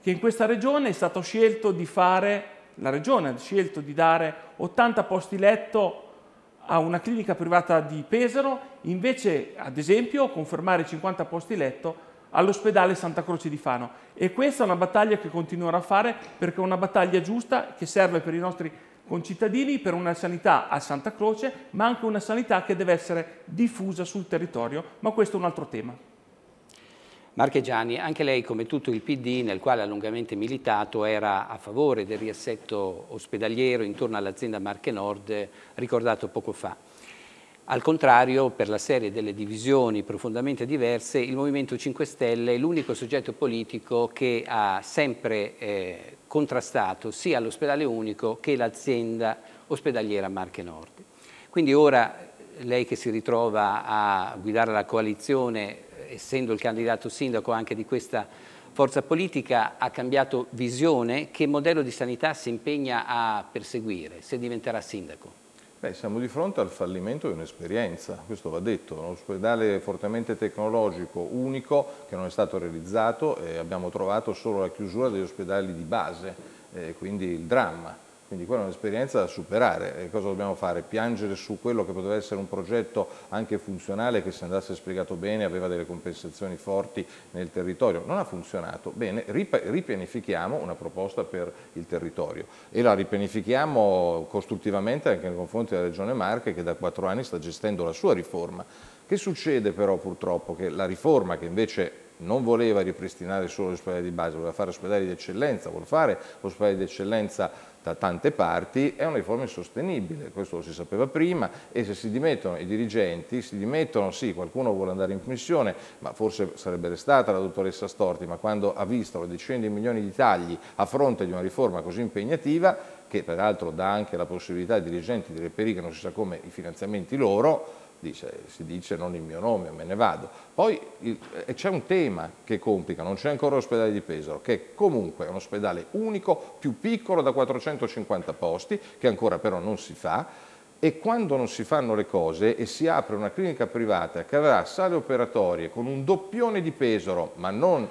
che in questa regione è stato scelto di fare, la regione ha scelto di dare 80 posti letto a una clinica privata di Pesaro, invece ad esempio confermare 50 posti letto all'ospedale Santa Croce di Fano. E questa è una battaglia che continuerò a fare perché è una battaglia giusta che serve per i nostri concittadini, per una sanità a Santa Croce, ma anche una sanità che deve essere diffusa sul territorio, ma questo è un altro tema. Marchegiani, anche lei come tutto il PD nel quale ha lungamente militato era a favore del riassetto ospedaliero intorno all'azienda Marche Nord ricordato poco fa. Al contrario, per la serie delle divisioni profondamente diverse, il Movimento 5 Stelle è l'unico soggetto politico che ha sempre eh, contrastato sia l'ospedale unico che l'azienda ospedaliera Marche Nord. Quindi ora lei che si ritrova a guidare la coalizione essendo il candidato sindaco anche di questa forza politica, ha cambiato visione, che modello di sanità si impegna a perseguire se diventerà sindaco? Beh, siamo di fronte al fallimento di un'esperienza, questo va detto, un ospedale fortemente tecnologico, unico, che non è stato realizzato e abbiamo trovato solo la chiusura degli ospedali di base, eh, quindi il dramma. Quindi quella è un'esperienza da superare. E cosa dobbiamo fare? Piangere su quello che poteva essere un progetto anche funzionale che se andasse spiegato bene aveva delle compensazioni forti nel territorio. Non ha funzionato. Bene, ripianifichiamo una proposta per il territorio e la ripianifichiamo costruttivamente anche nei confronti della Regione Marche che da quattro anni sta gestendo la sua riforma. Che succede però purtroppo? Che la riforma che invece non voleva ripristinare solo gli ospedali di base, voleva fare ospedali di eccellenza, vuole fare ospedali di eccellenza da tante parti, è una riforma insostenibile, questo lo si sapeva prima e se si dimettono i dirigenti, si dimettono, sì, qualcuno vuole andare in pensione, ma forse sarebbe restata la dottoressa Storti, ma quando ha visto le decine di milioni di tagli a fronte di una riforma così impegnativa, che peraltro dà anche la possibilità ai dirigenti di reperire non si sa come i finanziamenti loro, dice, si dice non il mio nome, me ne vado. Poi c'è un tema che complica, non c'è ancora l'ospedale di Pesaro, che comunque è un ospedale unico, più piccolo da 450 posti, che ancora però non si fa, e quando non si fanno le cose e si apre una clinica privata che avrà sale operatorie con un doppione di Pesaro, ma non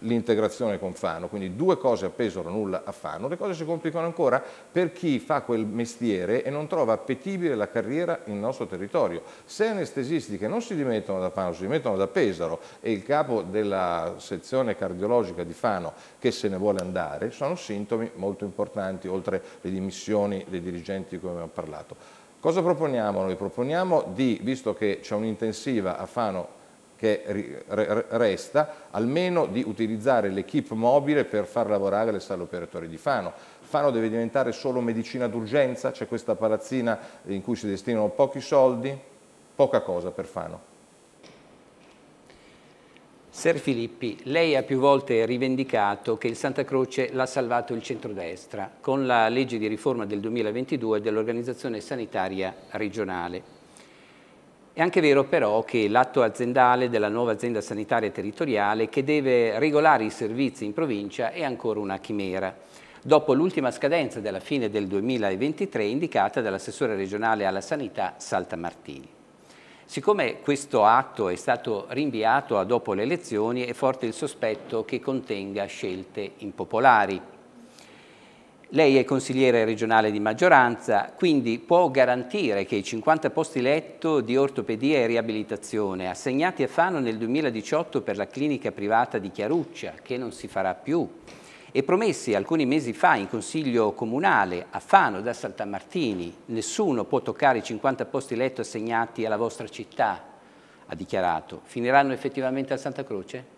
l'integrazione con Fano, quindi due cose a Pesaro, nulla a Fano, le cose si complicano ancora per chi fa quel mestiere e non trova appetibile la carriera in nostro territorio. Se anestesisti che non si dimettono da Fano, si dimettono da Pesaro e il capo della sezione cardiologica di Fano che se ne vuole andare, sono sintomi molto importanti, oltre le dimissioni dei dirigenti di cui abbiamo parlato. Cosa proponiamo noi? Proponiamo di, visto che c'è un'intensiva a Fano che resta, almeno di utilizzare l'equip mobile per far lavorare le sale operatorie di Fano. Fano deve diventare solo medicina d'urgenza? C'è questa palazzina in cui si destinano pochi soldi? Poca cosa per Fano. Ser Filippi, lei ha più volte rivendicato che il Santa Croce l'ha salvato il centrodestra con la legge di riforma del 2022 dell'organizzazione sanitaria regionale. È anche vero però che l'atto aziendale della nuova azienda sanitaria territoriale che deve regolare i servizi in provincia è ancora una chimera. Dopo l'ultima scadenza della fine del 2023 indicata dall'assessore regionale alla sanità Salta Martini. Siccome questo atto è stato rinviato a dopo le elezioni è forte il sospetto che contenga scelte impopolari. Lei è consigliere regionale di maggioranza, quindi può garantire che i 50 posti letto di ortopedia e riabilitazione assegnati a Fano nel 2018 per la clinica privata di Chiaruccia, che non si farà più, e promessi alcuni mesi fa in consiglio comunale a Fano da Saltamartini, nessuno può toccare i 50 posti letto assegnati alla vostra città, ha dichiarato, finiranno effettivamente a Santa Croce?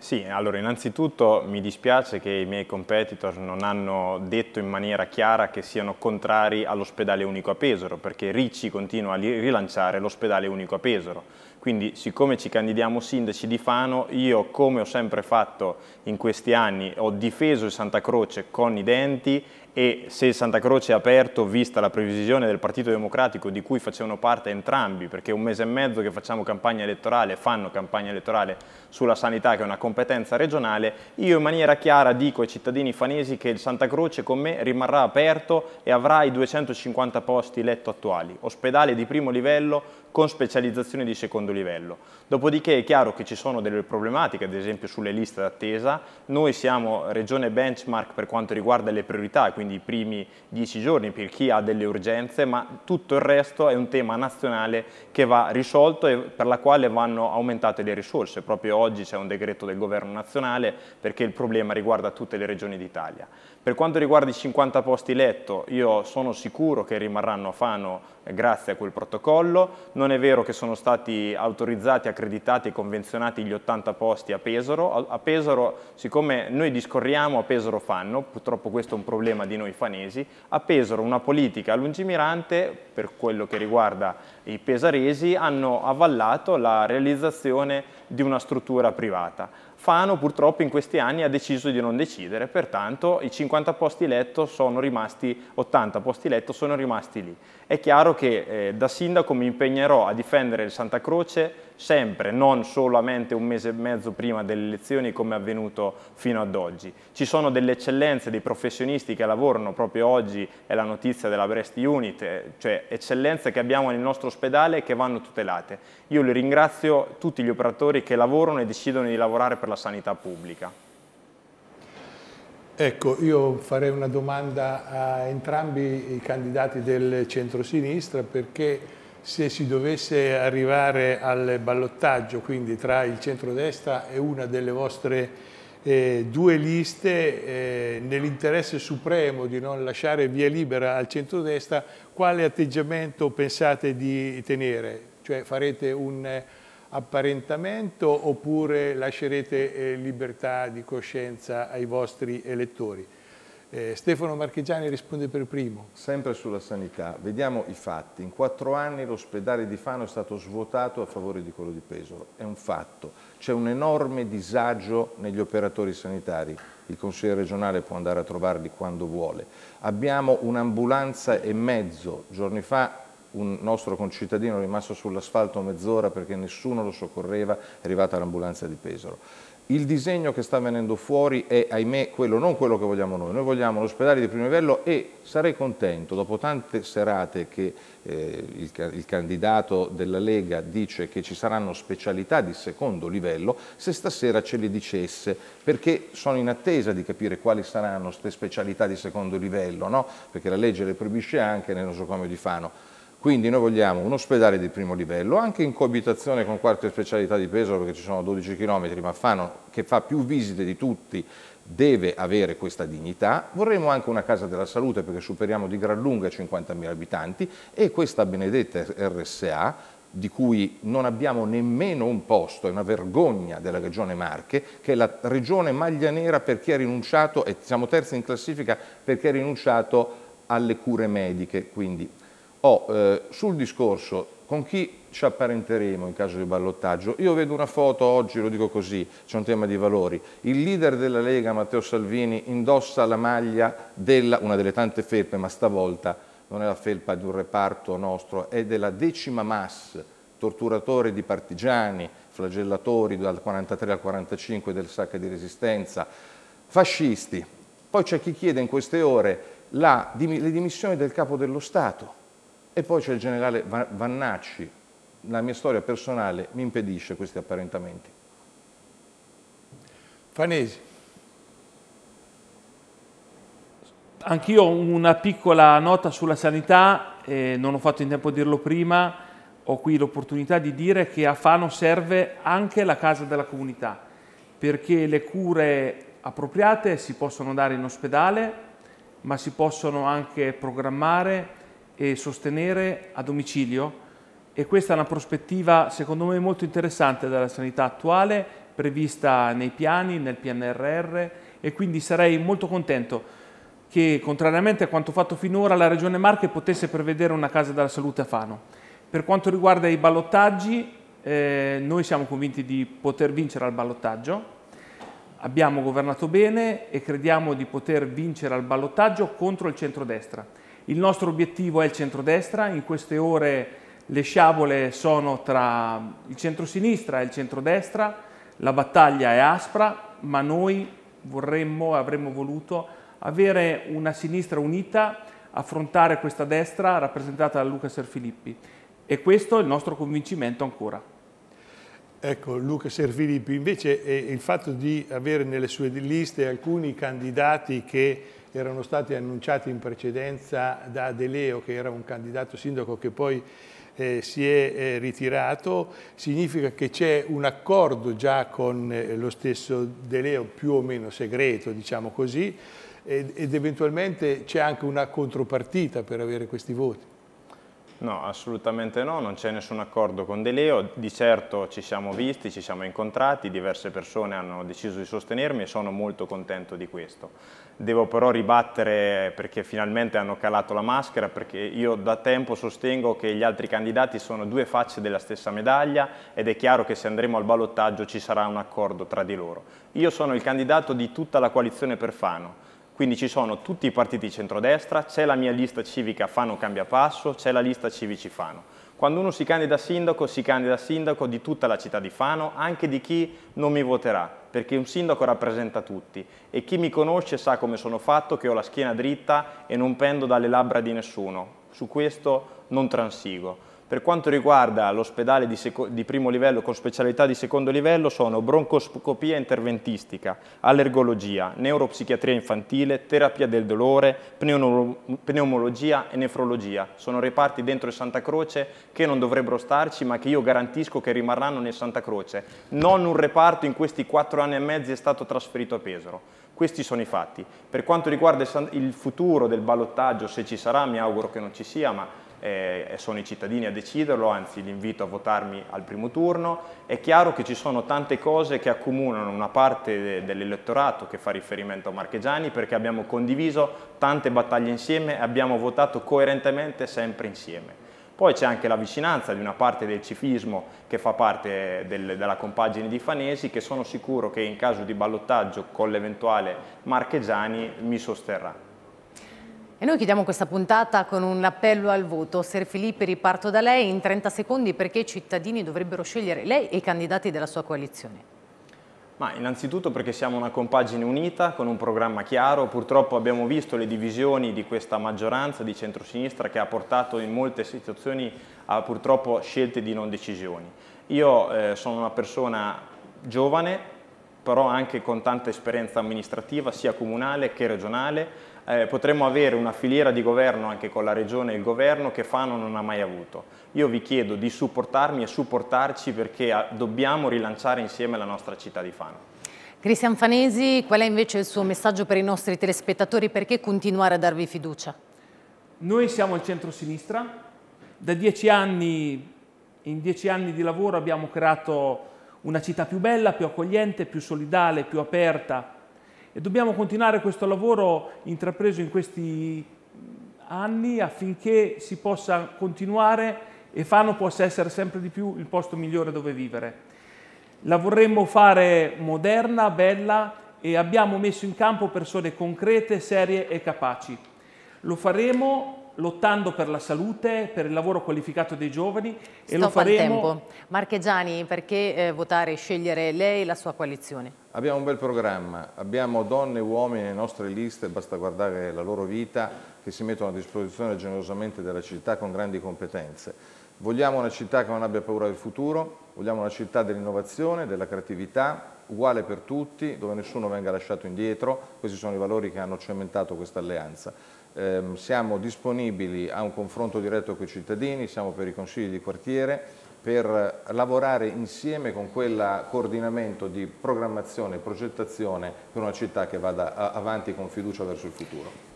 Sì, allora innanzitutto mi dispiace che i miei competitor non hanno detto in maniera chiara che siano contrari all'ospedale unico a Pesaro, perché Ricci continua a rilanciare l'ospedale unico a Pesaro. Quindi siccome ci candidiamo sindaci di Fano, io come ho sempre fatto in questi anni, ho difeso il Santa Croce con i denti e se il Santa Croce è aperto, vista la previsione del Partito Democratico di cui facevano parte entrambi, perché un mese e mezzo che facciamo campagna elettorale, fanno campagna elettorale sulla sanità, che è una competenza regionale, io in maniera chiara dico ai cittadini fanesi che il Santa Croce con me rimarrà aperto e avrà i 250 posti letto attuali, ospedale di primo livello con specializzazione di secondo livello. Dopodiché è chiaro che ci sono delle problematiche, ad esempio sulle liste d'attesa, noi siamo regione benchmark per quanto riguarda le priorità, quindi i primi 10 giorni per chi ha delle urgenze, ma tutto il resto è un tema nazionale che va risolto e per la quale vanno aumentate le risorse, proprio oggi c'è un decreto del governo nazionale perché il problema riguarda tutte le regioni d'Italia. Per quanto riguarda i 50 posti letto, io sono sicuro che rimarranno a Fano eh, grazie a quel protocollo, non è vero che sono stati autorizzati, accreditati e convenzionati gli 80 posti a Pesaro, a Pesaro siccome noi discorriamo a Pesaro fanno, purtroppo questo è un problema di noi fanesi, a Pesaro una politica lungimirante per quello che riguarda i pesaresi hanno avallato la realizzazione di una struttura privata. Fano purtroppo in questi anni ha deciso di non decidere, pertanto i 50 posti letto sono rimasti, 80 posti letto sono rimasti lì è chiaro che eh, da sindaco mi impegnerò a difendere il Santa Croce sempre, non solamente un mese e mezzo prima delle elezioni come è avvenuto fino ad oggi. Ci sono delle eccellenze, dei professionisti che lavorano proprio oggi, è la notizia della Brest Unit, eh, cioè eccellenze che abbiamo nel nostro ospedale e che vanno tutelate. Io li ringrazio tutti gli operatori che lavorano e decidono di lavorare per la sanità pubblica. Ecco, io farei una domanda a entrambi i candidati del centrosinistra perché se si dovesse arrivare al ballottaggio, quindi tra il centrodestra e una delle vostre eh, due liste, eh, nell'interesse supremo di non lasciare via libera al centrodestra, quale atteggiamento pensate di tenere? Cioè farete un apparentamento oppure lascerete eh, libertà di coscienza ai vostri elettori? Eh, Stefano Marchegiani risponde per primo. Sempre sulla sanità, vediamo i fatti. In quattro anni l'ospedale di Fano è stato svuotato a favore di quello di Pesaro. È un fatto. C'è un enorme disagio negli operatori sanitari. Il consigliere regionale può andare a trovarli quando vuole. Abbiamo un'ambulanza e mezzo. Giorni fa un nostro concittadino rimasto sull'asfalto mezz'ora perché nessuno lo soccorreva, è arrivata l'ambulanza di Pesaro. Il disegno che sta venendo fuori è, ahimè, quello, non quello che vogliamo noi. Noi vogliamo l'ospedale di primo livello e sarei contento, dopo tante serate che eh, il, il, candidato della Lega dice che ci saranno specialità di secondo livello, se stasera ce le dicesse, perché sono in attesa di capire quali saranno queste specialità di secondo livello, no? perché la legge le proibisce anche nel nosocomio di Fano quindi noi vogliamo un ospedale di primo livello, anche in coabitazione con qualche specialità di peso, perché ci sono 12 km, ma Fano, che fa più visite di tutti, deve avere questa dignità. Vorremmo anche una casa della salute, perché superiamo di gran lunga 50.000 abitanti, e questa benedetta RSA di cui non abbiamo nemmeno un posto, è una vergogna della regione Marche, che è la regione maglia nera per chi ha rinunciato, e siamo terzi in classifica per chi ha rinunciato alle cure mediche, quindi Oh, eh, sul discorso, con chi ci apparenteremo in caso di ballottaggio? Io vedo una foto oggi, lo dico così, c'è un tema di valori. Il leader della Lega, Matteo Salvini, indossa la maglia della, una delle tante felpe, ma stavolta non è la felpa di un reparto nostro, è della decima MAS, torturatore di partigiani, flagellatori dal 43 al 45 del sacco di resistenza, fascisti. Poi c'è chi chiede in queste ore la, le dimissioni del capo dello Stato e poi c'è il generale Vannacci, la mia storia personale mi impedisce questi apparentamenti. Fanesi. Anch'io una piccola nota sulla sanità, eh, non ho fatto in tempo a dirlo prima, ho qui l'opportunità di dire che a Fano serve anche la casa della comunità, perché le cure appropriate si possono dare in ospedale, ma si possono anche programmare e sostenere a domicilio e questa è una prospettiva secondo me molto interessante della sanità attuale prevista nei piani, nel PNRR e quindi sarei molto contento che contrariamente a quanto fatto finora la Regione Marche potesse prevedere una casa della salute a Fano. Per quanto riguarda i ballottaggi, eh, noi siamo convinti di poter vincere al ballottaggio, abbiamo governato bene e crediamo di poter vincere al ballottaggio contro il centrodestra. Il nostro obiettivo è il centrodestra, in queste ore le sciabole sono tra il centrosinistra e il centrodestra, la battaglia è aspra, ma noi vorremmo, e avremmo voluto avere una sinistra unita, affrontare questa destra rappresentata da Luca Serfilippi e questo è il nostro convincimento ancora. Ecco, Luca Serfilippi, invece eh, il fatto di avere nelle sue liste alcuni candidati che erano stati annunciati in precedenza da De Leo, che era un candidato sindaco che poi eh, si è eh, ritirato, significa che c'è un accordo già con eh, lo stesso De Leo, più o meno segreto, diciamo così, ed, ed eventualmente c'è anche una contropartita per avere questi voti. No, assolutamente no, non c'è nessun accordo con Deleo, di certo ci siamo visti, ci siamo incontrati, diverse persone hanno deciso di sostenermi e sono molto contento di questo. Devo però ribattere perché finalmente hanno calato la maschera, perché io da tempo sostengo che gli altri candidati sono due facce della stessa medaglia ed è chiaro che se andremo al ballottaggio ci sarà un accordo tra di loro. Io sono il candidato di tutta la coalizione per Fano. Quindi ci sono tutti i partiti centrodestra, c'è la mia lista civica Fano Cambia Passo, c'è la lista Civici Fano. Quando uno si candida sindaco, si candida sindaco di tutta la città di Fano, anche di chi non mi voterà, perché un sindaco rappresenta tutti e chi mi conosce sa come sono fatto, che ho la schiena dritta e non pendo dalle labbra di nessuno. Su questo non transigo. Per quanto riguarda l'ospedale di, di, primo livello con specialità di secondo livello sono broncoscopia interventistica, allergologia, neuropsichiatria infantile, terapia del dolore, pneumologia e nefrologia. Sono reparti dentro il Santa Croce che non dovrebbero starci ma che io garantisco che rimarranno nel Santa Croce. Non un reparto in questi quattro anni e mezzo è stato trasferito a Pesaro. Questi sono i fatti. Per quanto riguarda il futuro del ballottaggio, se ci sarà, mi auguro che non ci sia, ma eh, sono i cittadini a deciderlo, anzi li invito a votarmi al primo turno. È chiaro che ci sono tante cose che accomunano una parte de dell'elettorato che fa riferimento a Marchegiani perché abbiamo condiviso tante battaglie insieme e abbiamo votato coerentemente sempre insieme. Poi c'è anche la vicinanza di una parte del cifismo che fa parte del, della compagine di Fanesi che sono sicuro che in caso di ballottaggio con l'eventuale Marchegiani mi sosterrà. E noi chiudiamo questa puntata con un appello al voto. Ser Filippi, riparto da lei in 30 secondi perché i cittadini dovrebbero scegliere lei e i candidati della sua coalizione. Ma innanzitutto perché siamo una compagine unita, con un programma chiaro, purtroppo abbiamo visto le divisioni di questa maggioranza di centrosinistra che ha portato in molte situazioni a purtroppo scelte di non decisioni. Io eh, sono una persona giovane, però anche con tanta esperienza amministrativa, sia comunale che regionale, eh, potremmo avere una filiera di governo anche con la regione e il governo che Fano non ha mai avuto. Io vi chiedo di supportarmi e supportarci perché ah, dobbiamo rilanciare insieme la nostra città di Fano. Cristian Fanesi, qual è invece il suo messaggio per i nostri telespettatori? Perché continuare a darvi fiducia? Noi siamo il centro-sinistra, da dieci anni, in dieci anni di lavoro abbiamo creato una città più bella, più accogliente, più solidale, più aperta, e dobbiamo continuare questo lavoro intrapreso in questi mm, anni affinché si possa continuare e Fano possa essere sempre di più il posto migliore dove vivere. La vorremmo fare moderna, bella e abbiamo messo in campo persone concrete, serie e capaci. Lo faremo lottando per la salute, per il lavoro qualificato dei giovani Stop e lo faremo... Al tempo. Marchegiani, perché eh, votare e scegliere lei e la sua coalizione? Abbiamo un bel programma, abbiamo donne e uomini nelle nostre liste, basta guardare la loro vita, che si mettono a disposizione generosamente della città con grandi competenze. Vogliamo una città che non abbia paura del futuro, vogliamo una città dell'innovazione, della creatività, uguale per tutti, dove nessuno venga lasciato indietro, questi sono i valori che hanno cementato questa alleanza. Eh, siamo disponibili a un confronto diretto con i cittadini, siamo per i consigli di quartiere, per lavorare insieme con quel coordinamento di programmazione e progettazione per una città che vada avanti con fiducia verso il futuro.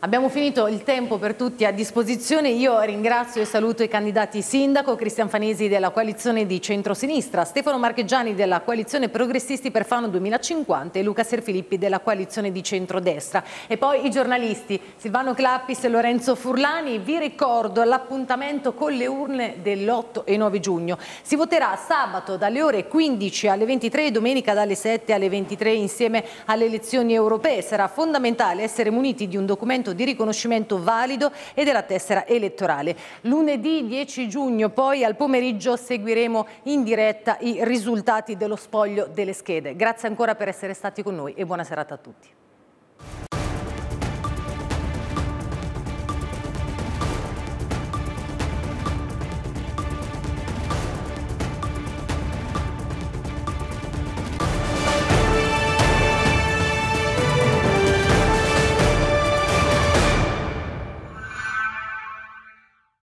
Abbiamo finito il tempo per tutti a disposizione. Io ringrazio e saluto i candidati sindaco Cristian Fanesi della coalizione di centrosinistra, Stefano Marcheggiani della coalizione Progressisti per Fano 2050 e Luca Serfilippi della coalizione di centrodestra. E poi i giornalisti Silvano Clappis e Lorenzo Furlani. Vi ricordo l'appuntamento con le urne dell'8 e 9 giugno. Si voterà sabato dalle ore 15 alle 23 e domenica dalle 7 alle 23 insieme alle elezioni europee. Sarà fondamentale essere muniti di un documento documento di riconoscimento valido e della tessera elettorale. Lunedì 10 giugno poi al pomeriggio seguiremo in diretta i risultati dello spoglio delle schede. Grazie ancora per essere stati con noi e buona serata a tutti.